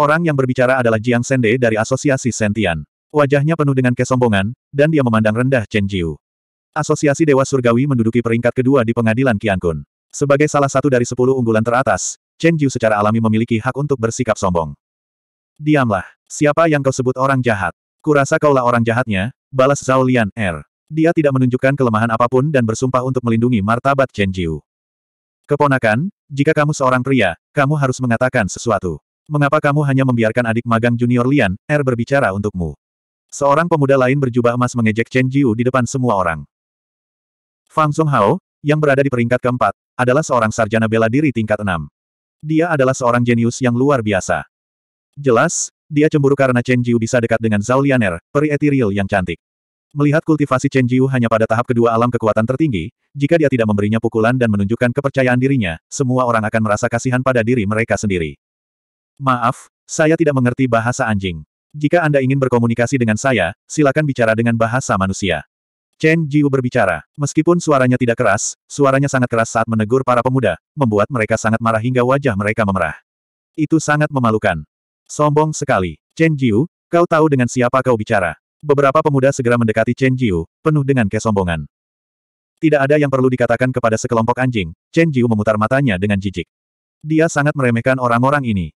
Orang yang berbicara adalah Jiang Sende dari Asosiasi Sentian. Wajahnya penuh dengan kesombongan, dan dia memandang rendah Chen Jiu. Asosiasi Dewa Surgawi menduduki peringkat kedua di pengadilan Qiankun. Sebagai salah satu dari sepuluh unggulan teratas, Chen Jiu secara alami memiliki hak untuk bersikap sombong. Diamlah, siapa yang kau sebut orang jahat? Kurasa kaulah orang jahatnya, balas Zhao Lian, Er. Dia tidak menunjukkan kelemahan apapun dan bersumpah untuk melindungi martabat Chen Jiu. Keponakan, jika kamu seorang pria, kamu harus mengatakan sesuatu. Mengapa kamu hanya membiarkan adik magang junior Lian, Er berbicara untukmu? Seorang pemuda lain berjubah emas mengejek Chen Jiu di depan semua orang. Fang Hao, yang berada di peringkat keempat, adalah seorang sarjana bela diri tingkat enam. Dia adalah seorang jenius yang luar biasa. Jelas, dia cemburu karena Chen Jiu bisa dekat dengan Zhao Lianer, peri etiril yang cantik. Melihat kultivasi Chen Jiu hanya pada tahap kedua alam kekuatan tertinggi, jika dia tidak memberinya pukulan dan menunjukkan kepercayaan dirinya, semua orang akan merasa kasihan pada diri mereka sendiri. Maaf, saya tidak mengerti bahasa anjing. Jika Anda ingin berkomunikasi dengan saya, silakan bicara dengan bahasa manusia. Chen Jiu berbicara. Meskipun suaranya tidak keras, suaranya sangat keras saat menegur para pemuda, membuat mereka sangat marah hingga wajah mereka memerah. Itu sangat memalukan. Sombong sekali. Chen Jiu, kau tahu dengan siapa kau bicara. Beberapa pemuda segera mendekati Chen Jiu, penuh dengan kesombongan. Tidak ada yang perlu dikatakan kepada sekelompok anjing, Chen Jiu memutar matanya dengan jijik. Dia sangat meremehkan orang-orang ini.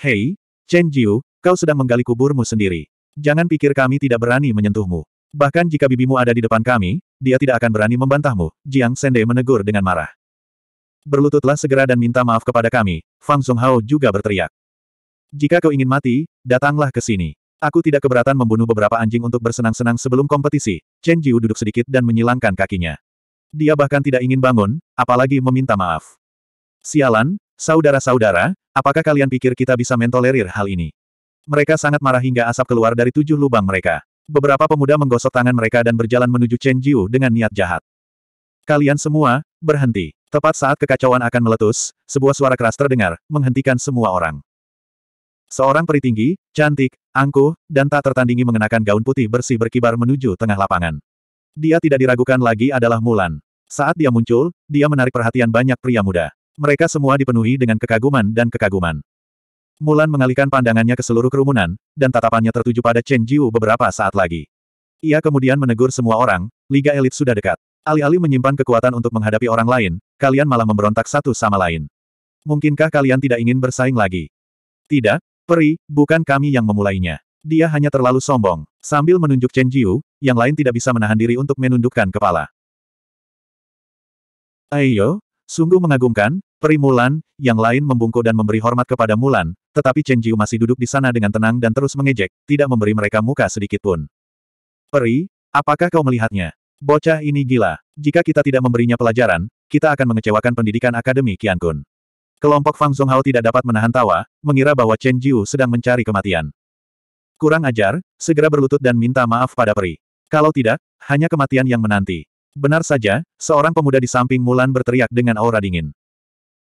Hei, Chen Jiu, kau sedang menggali kuburmu sendiri. Jangan pikir kami tidak berani menyentuhmu. Bahkan jika bibimu ada di depan kami, dia tidak akan berani membantahmu, Jiang Sende menegur dengan marah. Berlututlah segera dan minta maaf kepada kami, Fang Zonghao juga berteriak. Jika kau ingin mati, datanglah ke sini. Aku tidak keberatan membunuh beberapa anjing untuk bersenang-senang sebelum kompetisi. Chen Jiu duduk sedikit dan menyilangkan kakinya. Dia bahkan tidak ingin bangun, apalagi meminta maaf. Sialan, saudara-saudara, apakah kalian pikir kita bisa mentolerir hal ini? Mereka sangat marah hingga asap keluar dari tujuh lubang mereka. Beberapa pemuda menggosok tangan mereka dan berjalan menuju Chen Jiu dengan niat jahat. Kalian semua, berhenti. Tepat saat kekacauan akan meletus, sebuah suara keras terdengar, menghentikan semua orang. Seorang peri tinggi, cantik, angkuh, dan tak tertandingi mengenakan gaun putih bersih berkibar menuju tengah lapangan. Dia tidak diragukan lagi adalah Mulan. Saat dia muncul, dia menarik perhatian banyak pria muda. Mereka semua dipenuhi dengan kekaguman dan kekaguman. Mulan mengalihkan pandangannya ke seluruh kerumunan, dan tatapannya tertuju pada Chen Jiu beberapa saat lagi. Ia kemudian menegur semua orang, Liga Elit sudah dekat. Alih-alih menyimpan kekuatan untuk menghadapi orang lain, kalian malah memberontak satu sama lain. Mungkinkah kalian tidak ingin bersaing lagi? Tidak, Peri, bukan kami yang memulainya. Dia hanya terlalu sombong. Sambil menunjuk Chen Jiu, yang lain tidak bisa menahan diri untuk menundukkan kepala. Ayo, sungguh mengagumkan, Peri Mulan, yang lain membungkuk dan memberi hormat kepada Mulan, tetapi Chen Jiu masih duduk di sana dengan tenang dan terus mengejek, tidak memberi mereka muka sedikit pun. Peri, apakah kau melihatnya? Bocah ini gila. Jika kita tidak memberinya pelajaran, kita akan mengecewakan pendidikan akademi Kiankun. Kelompok Fang Zonghao tidak dapat menahan tawa, mengira bahwa Chen Jiu sedang mencari kematian. Kurang ajar, segera berlutut dan minta maaf pada peri. Kalau tidak, hanya kematian yang menanti. Benar saja, seorang pemuda di samping Mulan berteriak dengan aura dingin.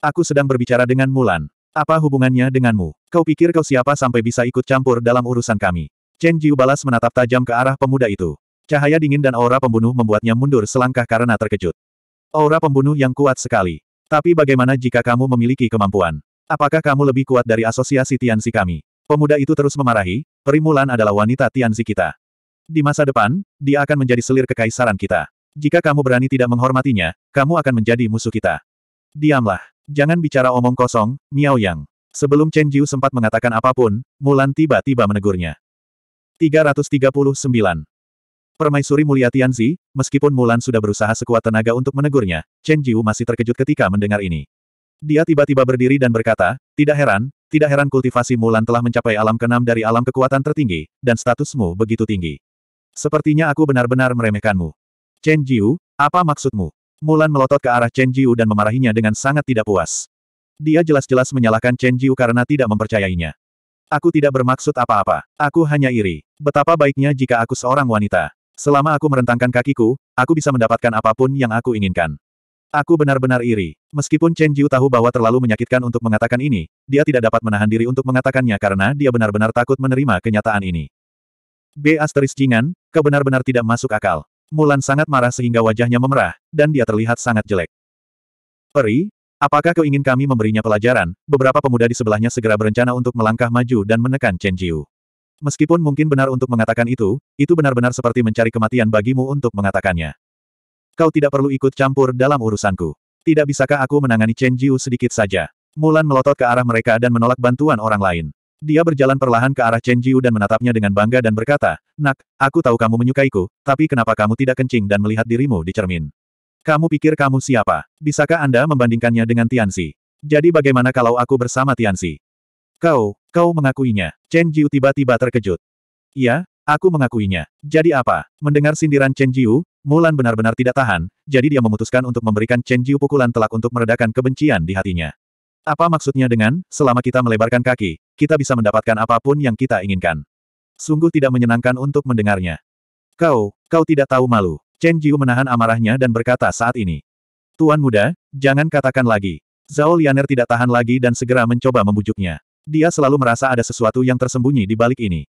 Aku sedang berbicara dengan Mulan. Apa hubungannya denganmu? Kau pikir kau siapa sampai bisa ikut campur dalam urusan kami? Chen Jiu balas menatap tajam ke arah pemuda itu. Cahaya dingin dan aura pembunuh membuatnya mundur selangkah karena terkejut. Aura pembunuh yang kuat sekali. Tapi bagaimana jika kamu memiliki kemampuan? Apakah kamu lebih kuat dari asosiasi Tianzi kami? Pemuda itu terus memarahi, Perimulan adalah wanita Tianzi kita. Di masa depan, dia akan menjadi selir kekaisaran kita. Jika kamu berani tidak menghormatinya, kamu akan menjadi musuh kita. Diamlah. Jangan bicara omong kosong, Miao Yang. Sebelum Chen Jiu sempat mengatakan apapun, Mulan tiba-tiba menegurnya. 339. Permaisuri mulia Tianzi, meskipun Mulan sudah berusaha sekuat tenaga untuk menegurnya, Chen Jiu masih terkejut ketika mendengar ini. Dia tiba-tiba berdiri dan berkata, tidak heran, tidak heran kultivasi Mulan telah mencapai alam keenam dari alam kekuatan tertinggi, dan statusmu begitu tinggi. Sepertinya aku benar-benar meremehkanmu. Chen Jiu, apa maksudmu? Mulan melotot ke arah Chen Jiu dan memarahinya dengan sangat tidak puas. Dia jelas-jelas menyalahkan Chen Jiu karena tidak mempercayainya. Aku tidak bermaksud apa-apa. Aku hanya iri. Betapa baiknya jika aku seorang wanita. Selama aku merentangkan kakiku, aku bisa mendapatkan apapun yang aku inginkan. Aku benar-benar iri. Meskipun Chen Jiu tahu bahwa terlalu menyakitkan untuk mengatakan ini, dia tidak dapat menahan diri untuk mengatakannya karena dia benar-benar takut menerima kenyataan ini. B. Asteris Jingan, kau benar-benar tidak masuk akal. Mulan sangat marah sehingga wajahnya memerah, dan dia terlihat sangat jelek. Peri, apakah kau ingin kami memberinya pelajaran? Beberapa pemuda di sebelahnya segera berencana untuk melangkah maju dan menekan Chen Jiu. Meskipun mungkin benar untuk mengatakan itu, itu benar-benar seperti mencari kematian bagimu untuk mengatakannya. Kau tidak perlu ikut campur dalam urusanku. Tidak bisakah aku menangani Chen Jiu sedikit saja? Mulan melotot ke arah mereka dan menolak bantuan orang lain. Dia berjalan perlahan ke arah Chen Jiu dan menatapnya dengan bangga dan berkata, Nak, aku tahu kamu menyukaiku, tapi kenapa kamu tidak kencing dan melihat dirimu di cermin? Kamu pikir kamu siapa? Bisakah Anda membandingkannya dengan Tianxi? Jadi bagaimana kalau aku bersama Tian Tianxi? Kau, kau mengakuinya. Chen Jiu tiba-tiba terkejut. Iya, aku mengakuinya. Jadi apa? Mendengar sindiran Chen Jiu, Mulan benar-benar tidak tahan, jadi dia memutuskan untuk memberikan Chen Jiu pukulan telak untuk meredakan kebencian di hatinya. Apa maksudnya dengan, selama kita melebarkan kaki, kita bisa mendapatkan apapun yang kita inginkan. Sungguh tidak menyenangkan untuk mendengarnya. Kau, kau tidak tahu malu. Chen Jiu menahan amarahnya dan berkata saat ini. Tuan muda, jangan katakan lagi. Zhao Lianer tidak tahan lagi dan segera mencoba membujuknya. Dia selalu merasa ada sesuatu yang tersembunyi di balik ini.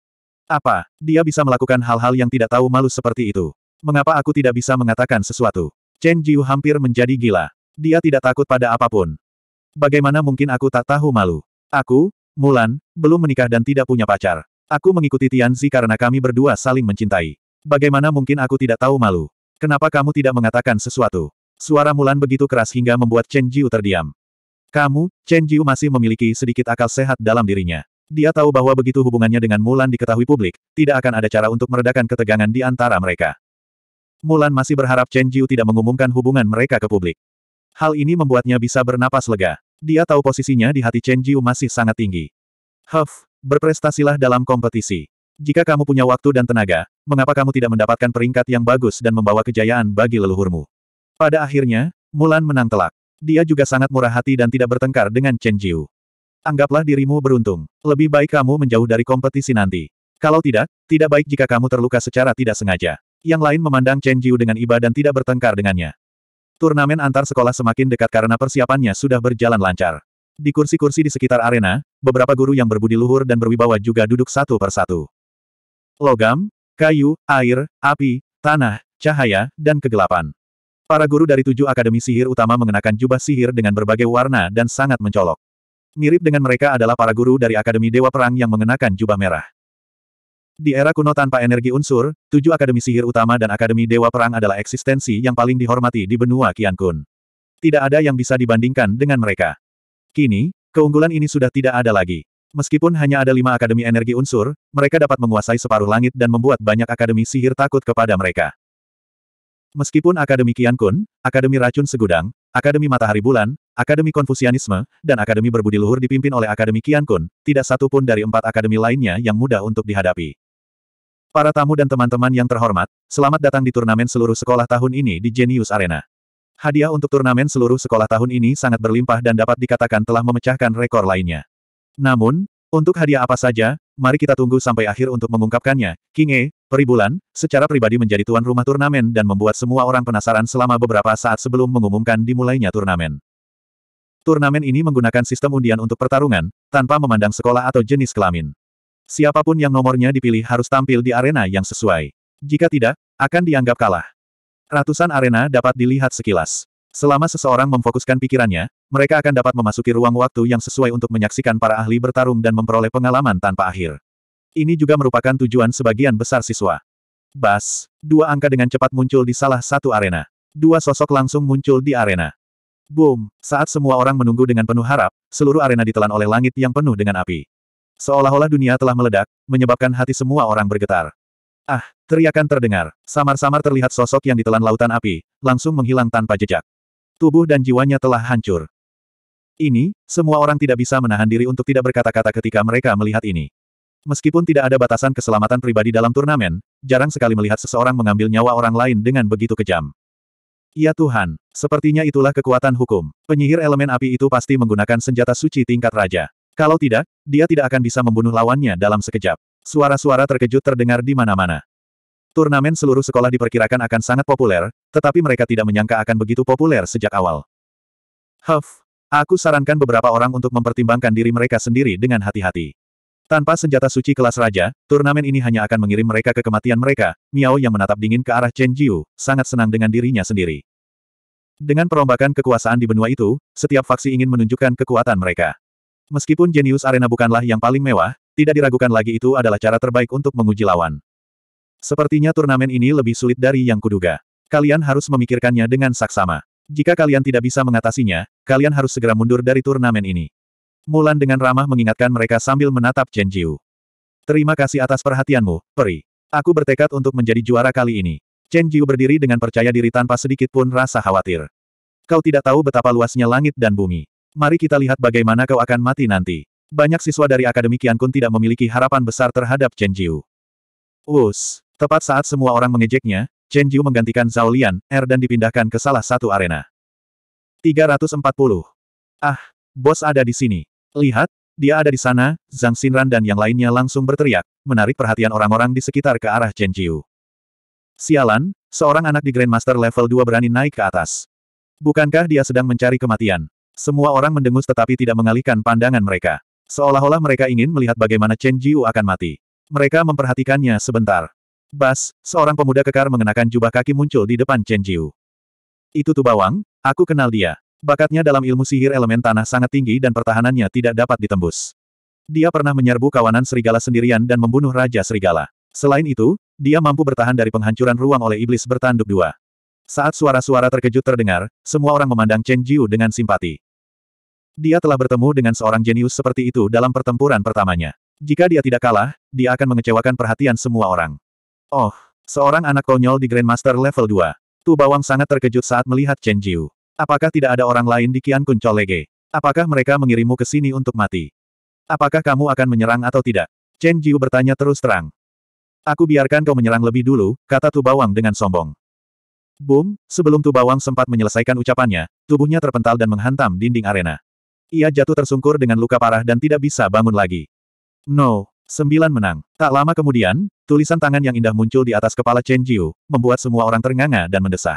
Apa? Dia bisa melakukan hal-hal yang tidak tahu malu seperti itu. Mengapa aku tidak bisa mengatakan sesuatu? Chen Jiu hampir menjadi gila. Dia tidak takut pada apapun. Bagaimana mungkin aku tak tahu malu? Aku, Mulan, belum menikah dan tidak punya pacar. Aku mengikuti Tianzi karena kami berdua saling mencintai. Bagaimana mungkin aku tidak tahu malu? Kenapa kamu tidak mengatakan sesuatu? Suara Mulan begitu keras hingga membuat Chen Jiu terdiam. Kamu, Chen Jiu masih memiliki sedikit akal sehat dalam dirinya. Dia tahu bahwa begitu hubungannya dengan Mulan diketahui publik, tidak akan ada cara untuk meredakan ketegangan di antara mereka. Mulan masih berharap Chen Jiu tidak mengumumkan hubungan mereka ke publik. Hal ini membuatnya bisa bernapas lega. Dia tahu posisinya di hati Chen Jiu masih sangat tinggi. Huff, berprestasilah dalam kompetisi. Jika kamu punya waktu dan tenaga, mengapa kamu tidak mendapatkan peringkat yang bagus dan membawa kejayaan bagi leluhurmu? Pada akhirnya, Mulan menang telak. Dia juga sangat murah hati dan tidak bertengkar dengan Chen Jiu. Anggaplah dirimu beruntung. Lebih baik kamu menjauh dari kompetisi nanti. Kalau tidak, tidak baik jika kamu terluka secara tidak sengaja. Yang lain memandang Chen Jiu dengan iba dan tidak bertengkar dengannya. Turnamen antar sekolah semakin dekat karena persiapannya sudah berjalan lancar. Di kursi-kursi di sekitar arena, beberapa guru yang berbudi luhur dan berwibawa juga duduk satu persatu. Logam, kayu, air, api, tanah, cahaya, dan kegelapan. Para guru dari tujuh akademi sihir utama mengenakan jubah sihir dengan berbagai warna dan sangat mencolok. Mirip dengan mereka adalah para guru dari Akademi Dewa Perang yang mengenakan jubah merah. Di era kuno tanpa energi unsur, tujuh akademi sihir utama dan Akademi Dewa Perang adalah eksistensi yang paling dihormati di benua Kun. Tidak ada yang bisa dibandingkan dengan mereka. Kini, keunggulan ini sudah tidak ada lagi. Meskipun hanya ada lima akademi energi unsur, mereka dapat menguasai separuh langit dan membuat banyak akademi sihir takut kepada mereka. Meskipun Akademi Kian Kun, Akademi Racun Segudang, Akademi Matahari Bulan, Akademi Konfusianisme, dan Akademi Berbudi Luhur dipimpin oleh Akademi Kian Kun, tidak satu pun dari empat akademi lainnya yang mudah untuk dihadapi. Para tamu dan teman-teman yang terhormat, selamat datang di turnamen seluruh sekolah tahun ini di Genius Arena. Hadiah untuk turnamen seluruh sekolah tahun ini sangat berlimpah dan dapat dikatakan telah memecahkan rekor lainnya. Namun, untuk hadiah apa saja, mari kita tunggu sampai akhir untuk mengungkapkannya. King E, Peribulan, secara pribadi menjadi tuan rumah turnamen dan membuat semua orang penasaran selama beberapa saat sebelum mengumumkan dimulainya turnamen. Turnamen ini menggunakan sistem undian untuk pertarungan, tanpa memandang sekolah atau jenis kelamin. Siapapun yang nomornya dipilih harus tampil di arena yang sesuai. Jika tidak, akan dianggap kalah. Ratusan arena dapat dilihat sekilas. Selama seseorang memfokuskan pikirannya, mereka akan dapat memasuki ruang waktu yang sesuai untuk menyaksikan para ahli bertarung dan memperoleh pengalaman tanpa akhir. Ini juga merupakan tujuan sebagian besar siswa. Bas, dua angka dengan cepat muncul di salah satu arena. Dua sosok langsung muncul di arena. Boom, saat semua orang menunggu dengan penuh harap, seluruh arena ditelan oleh langit yang penuh dengan api. Seolah-olah dunia telah meledak, menyebabkan hati semua orang bergetar. Ah, teriakan terdengar, samar-samar terlihat sosok yang ditelan lautan api, langsung menghilang tanpa jejak. Tubuh dan jiwanya telah hancur. Ini, semua orang tidak bisa menahan diri untuk tidak berkata-kata ketika mereka melihat ini. Meskipun tidak ada batasan keselamatan pribadi dalam turnamen, jarang sekali melihat seseorang mengambil nyawa orang lain dengan begitu kejam. Ya Tuhan, sepertinya itulah kekuatan hukum. Penyihir elemen api itu pasti menggunakan senjata suci tingkat raja. Kalau tidak, dia tidak akan bisa membunuh lawannya dalam sekejap. Suara-suara terkejut terdengar di mana-mana. Turnamen seluruh sekolah diperkirakan akan sangat populer, tetapi mereka tidak menyangka akan begitu populer sejak awal. Huff, Aku sarankan beberapa orang untuk mempertimbangkan diri mereka sendiri dengan hati-hati. Tanpa senjata suci kelas raja, turnamen ini hanya akan mengirim mereka ke kematian mereka. Miao yang menatap dingin ke arah Chen Jiu, sangat senang dengan dirinya sendiri. Dengan perombakan kekuasaan di benua itu, setiap faksi ingin menunjukkan kekuatan mereka. Meskipun jenius arena bukanlah yang paling mewah, tidak diragukan lagi itu adalah cara terbaik untuk menguji lawan. Sepertinya turnamen ini lebih sulit dari yang kuduga. Kalian harus memikirkannya dengan saksama. Jika kalian tidak bisa mengatasinya, kalian harus segera mundur dari turnamen ini. Mulan dengan ramah mengingatkan mereka sambil menatap Chen Jiu. Terima kasih atas perhatianmu, peri. Aku bertekad untuk menjadi juara kali ini. Chen Jiu berdiri dengan percaya diri tanpa sedikit pun rasa khawatir. Kau tidak tahu betapa luasnya langit dan bumi. Mari kita lihat bagaimana kau akan mati nanti. Banyak siswa dari Akademi Kian Kun tidak memiliki harapan besar terhadap Chen Jiu. Us. tepat saat semua orang mengejeknya, Chen Jiu menggantikan Zhao Lian, Er dan dipindahkan ke salah satu arena. 340. Ah, bos ada di sini. Lihat, dia ada di sana, Zhang Xinran dan yang lainnya langsung berteriak, menarik perhatian orang-orang di sekitar ke arah Chen Jiu. Sialan, seorang anak di Grandmaster level 2 berani naik ke atas. Bukankah dia sedang mencari kematian? Semua orang mendengus tetapi tidak mengalihkan pandangan mereka. Seolah-olah mereka ingin melihat bagaimana Chen Jiu akan mati. Mereka memperhatikannya sebentar. Bas, seorang pemuda kekar mengenakan jubah kaki muncul di depan Chen Jiu. Itu Tubawang, aku kenal dia. Bakatnya dalam ilmu sihir elemen tanah sangat tinggi dan pertahanannya tidak dapat ditembus. Dia pernah menyerbu kawanan serigala sendirian dan membunuh Raja Serigala. Selain itu, dia mampu bertahan dari penghancuran ruang oleh iblis bertanduk dua. Saat suara-suara terkejut terdengar, semua orang memandang Chen Jiu dengan simpati. Dia telah bertemu dengan seorang jenius seperti itu dalam pertempuran pertamanya. Jika dia tidak kalah, dia akan mengecewakan perhatian semua orang. Oh, seorang anak konyol di Grandmaster level 2. Tu Bawang sangat terkejut saat melihat Chen Jiu. Apakah tidak ada orang lain di Kian Kun Apakah mereka mengirimmu ke sini untuk mati? Apakah kamu akan menyerang atau tidak? Chen Jiu bertanya terus terang. Aku biarkan kau menyerang lebih dulu, kata Tu Bawang dengan sombong. Boom, sebelum Tu Bawang sempat menyelesaikan ucapannya, tubuhnya terpental dan menghantam dinding arena. Ia jatuh tersungkur dengan luka parah dan tidak bisa bangun lagi. No, Sembilan menang. Tak lama kemudian, tulisan tangan yang indah muncul di atas kepala Chen Jiu, membuat semua orang ternganga dan mendesah.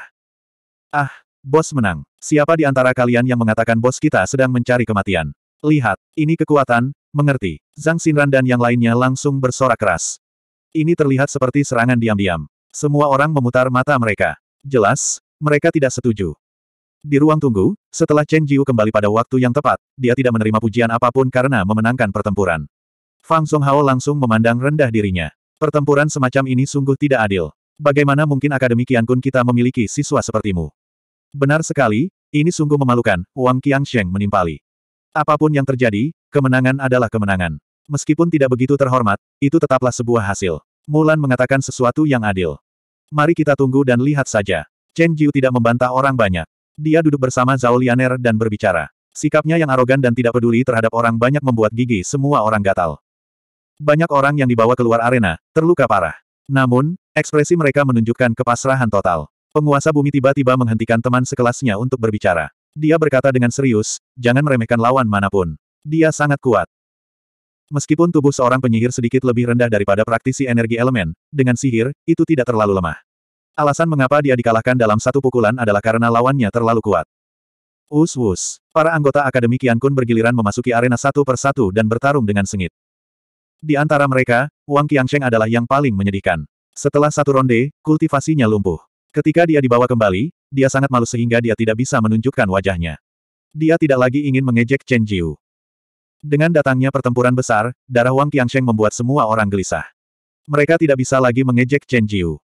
Ah, bos menang. Siapa di antara kalian yang mengatakan bos kita sedang mencari kematian? Lihat, ini kekuatan, mengerti. Zhang Xinran dan yang lainnya langsung bersorak keras. Ini terlihat seperti serangan diam-diam. Semua orang memutar mata mereka. Jelas, mereka tidak setuju. Di ruang tunggu, setelah Chen Jiu kembali pada waktu yang tepat, dia tidak menerima pujian apapun karena memenangkan pertempuran. Fang Songhao langsung memandang rendah dirinya. Pertempuran semacam ini sungguh tidak adil. Bagaimana mungkin Akademi Kun kita memiliki siswa sepertimu? Benar sekali, ini sungguh memalukan, Wang Qiangsheng menimpali. Apapun yang terjadi, kemenangan adalah kemenangan. Meskipun tidak begitu terhormat, itu tetaplah sebuah hasil. Mulan mengatakan sesuatu yang adil. Mari kita tunggu dan lihat saja. Chen Jiu tidak membantah orang banyak. Dia duduk bersama Zhao Lianer dan berbicara. Sikapnya yang arogan dan tidak peduli terhadap orang banyak membuat gigi semua orang gatal. Banyak orang yang dibawa keluar arena, terluka parah. Namun, ekspresi mereka menunjukkan kepasrahan total. Penguasa bumi tiba-tiba menghentikan teman sekelasnya untuk berbicara. Dia berkata dengan serius, jangan meremehkan lawan manapun. Dia sangat kuat. Meskipun tubuh seorang penyihir sedikit lebih rendah daripada praktisi energi elemen, dengan sihir, itu tidak terlalu lemah. Alasan mengapa dia dikalahkan dalam satu pukulan adalah karena lawannya terlalu kuat. Us-us. Para anggota Akademi Kian Kun bergiliran memasuki arena satu persatu dan bertarung dengan sengit. Di antara mereka, Wang Qiangsheng adalah yang paling menyedihkan. Setelah satu ronde, kultivasinya lumpuh. Ketika dia dibawa kembali, dia sangat malu sehingga dia tidak bisa menunjukkan wajahnya. Dia tidak lagi ingin mengejek Chen Jiu. Dengan datangnya pertempuran besar, darah Wang Qiangsheng membuat semua orang gelisah. Mereka tidak bisa lagi mengejek Chen Jiu.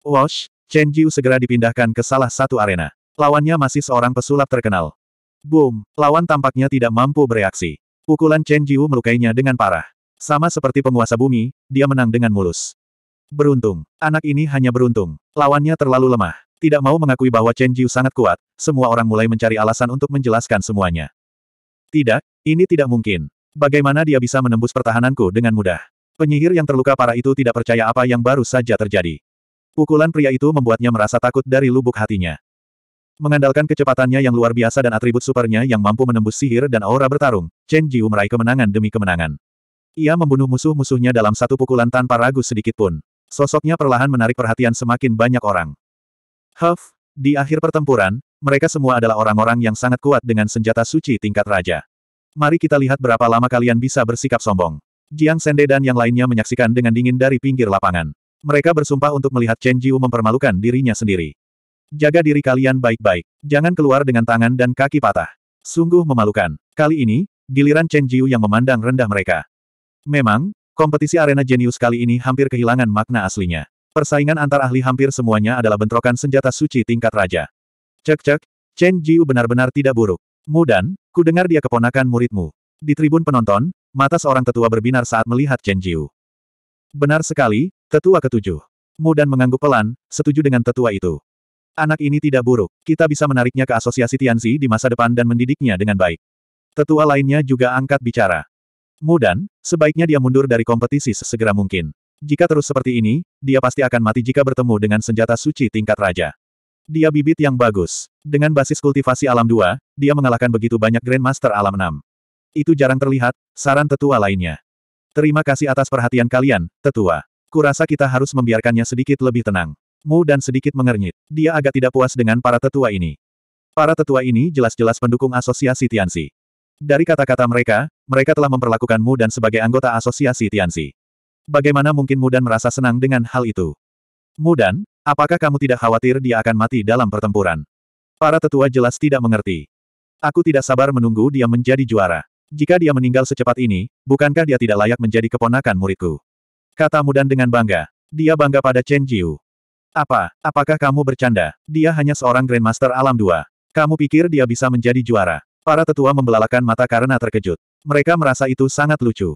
Wash, Chen Jiu segera dipindahkan ke salah satu arena. Lawannya masih seorang pesulap terkenal. Boom, lawan tampaknya tidak mampu bereaksi. Pukulan Chen Jiu melukainya dengan parah. Sama seperti penguasa bumi, dia menang dengan mulus. Beruntung. Anak ini hanya beruntung. Lawannya terlalu lemah. Tidak mau mengakui bahwa Chen Jiu sangat kuat, semua orang mulai mencari alasan untuk menjelaskan semuanya. Tidak, ini tidak mungkin. Bagaimana dia bisa menembus pertahananku dengan mudah? Penyihir yang terluka parah itu tidak percaya apa yang baru saja terjadi. Pukulan pria itu membuatnya merasa takut dari lubuk hatinya. Mengandalkan kecepatannya yang luar biasa dan atribut supernya yang mampu menembus sihir dan aura bertarung, Chen Jiu meraih kemenangan demi kemenangan. Ia membunuh musuh-musuhnya dalam satu pukulan tanpa ragu sedikitpun. Sosoknya perlahan menarik perhatian semakin banyak orang. Huff, di akhir pertempuran, mereka semua adalah orang-orang yang sangat kuat dengan senjata suci tingkat raja. Mari kita lihat berapa lama kalian bisa bersikap sombong. Jiang Sende dan yang lainnya menyaksikan dengan dingin dari pinggir lapangan. Mereka bersumpah untuk melihat Chen Jiu mempermalukan dirinya sendiri. Jaga diri kalian baik-baik. Jangan keluar dengan tangan dan kaki patah. Sungguh memalukan. Kali ini, giliran Chen Jiu yang memandang rendah mereka. Memang, kompetisi arena jenius kali ini hampir kehilangan makna aslinya. Persaingan antar ahli hampir semuanya adalah bentrokan senjata suci tingkat raja. Cek-cek, Chen Jiu benar-benar tidak buruk. Mudan, ku dengar dia keponakan muridmu. Di tribun penonton, mata seorang tetua berbinar saat melihat Chen Jiu. Benar sekali, tetua ketujuh. Mudan mengangguk pelan, setuju dengan tetua itu. Anak ini tidak buruk, kita bisa menariknya ke asosiasi Tianzi di masa depan dan mendidiknya dengan baik. Tetua lainnya juga angkat bicara. Mudan, sebaiknya dia mundur dari kompetisi sesegera mungkin. Jika terus seperti ini, dia pasti akan mati jika bertemu dengan senjata suci tingkat raja. Dia bibit yang bagus. Dengan basis kultivasi alam 2, dia mengalahkan begitu banyak Grandmaster alam 6. Itu jarang terlihat, saran tetua lainnya. Terima kasih atas perhatian kalian, tetua. Kurasa kita harus membiarkannya sedikit lebih tenang. Mu dan sedikit mengernyit. Dia agak tidak puas dengan para tetua ini. Para tetua ini jelas-jelas pendukung asosiasi Tianxi. Dari kata-kata mereka, mereka telah memperlakukanmu dan sebagai anggota asosiasi Tianzi. Bagaimana mungkin Mudan merasa senang dengan hal itu? Mudan, apakah kamu tidak khawatir dia akan mati dalam pertempuran? Para tetua jelas tidak mengerti. Aku tidak sabar menunggu dia menjadi juara. Jika dia meninggal secepat ini, bukankah dia tidak layak menjadi keponakan muridku? Kata Mudan dengan bangga. Dia bangga pada Chen Jiu. Apa, apakah kamu bercanda? Dia hanya seorang Grandmaster alam dua. Kamu pikir dia bisa menjadi juara? Para tetua membelalakan mata karena terkejut. Mereka merasa itu sangat lucu.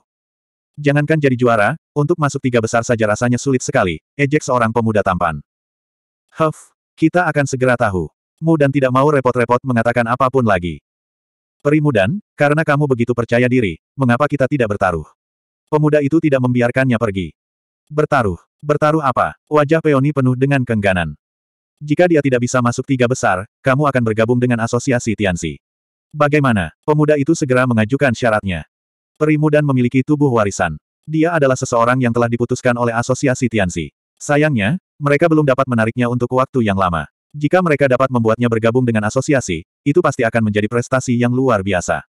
Jangankan jadi juara, untuk masuk tiga besar saja rasanya sulit sekali, ejek seorang pemuda tampan. Huff, kita akan segera tahu. Mu dan tidak mau repot-repot mengatakan apapun lagi. Perimudan, karena kamu begitu percaya diri, mengapa kita tidak bertaruh? Pemuda itu tidak membiarkannya pergi. Bertaruh. Bertaruh apa? Wajah Peoni penuh dengan kengganan. Jika dia tidak bisa masuk tiga besar, kamu akan bergabung dengan asosiasi Tianxi. Bagaimana? Pemuda itu segera mengajukan syaratnya. Perimu dan memiliki tubuh warisan. Dia adalah seseorang yang telah diputuskan oleh asosiasi Tianzi. Sayangnya, mereka belum dapat menariknya untuk waktu yang lama. Jika mereka dapat membuatnya bergabung dengan asosiasi, itu pasti akan menjadi prestasi yang luar biasa.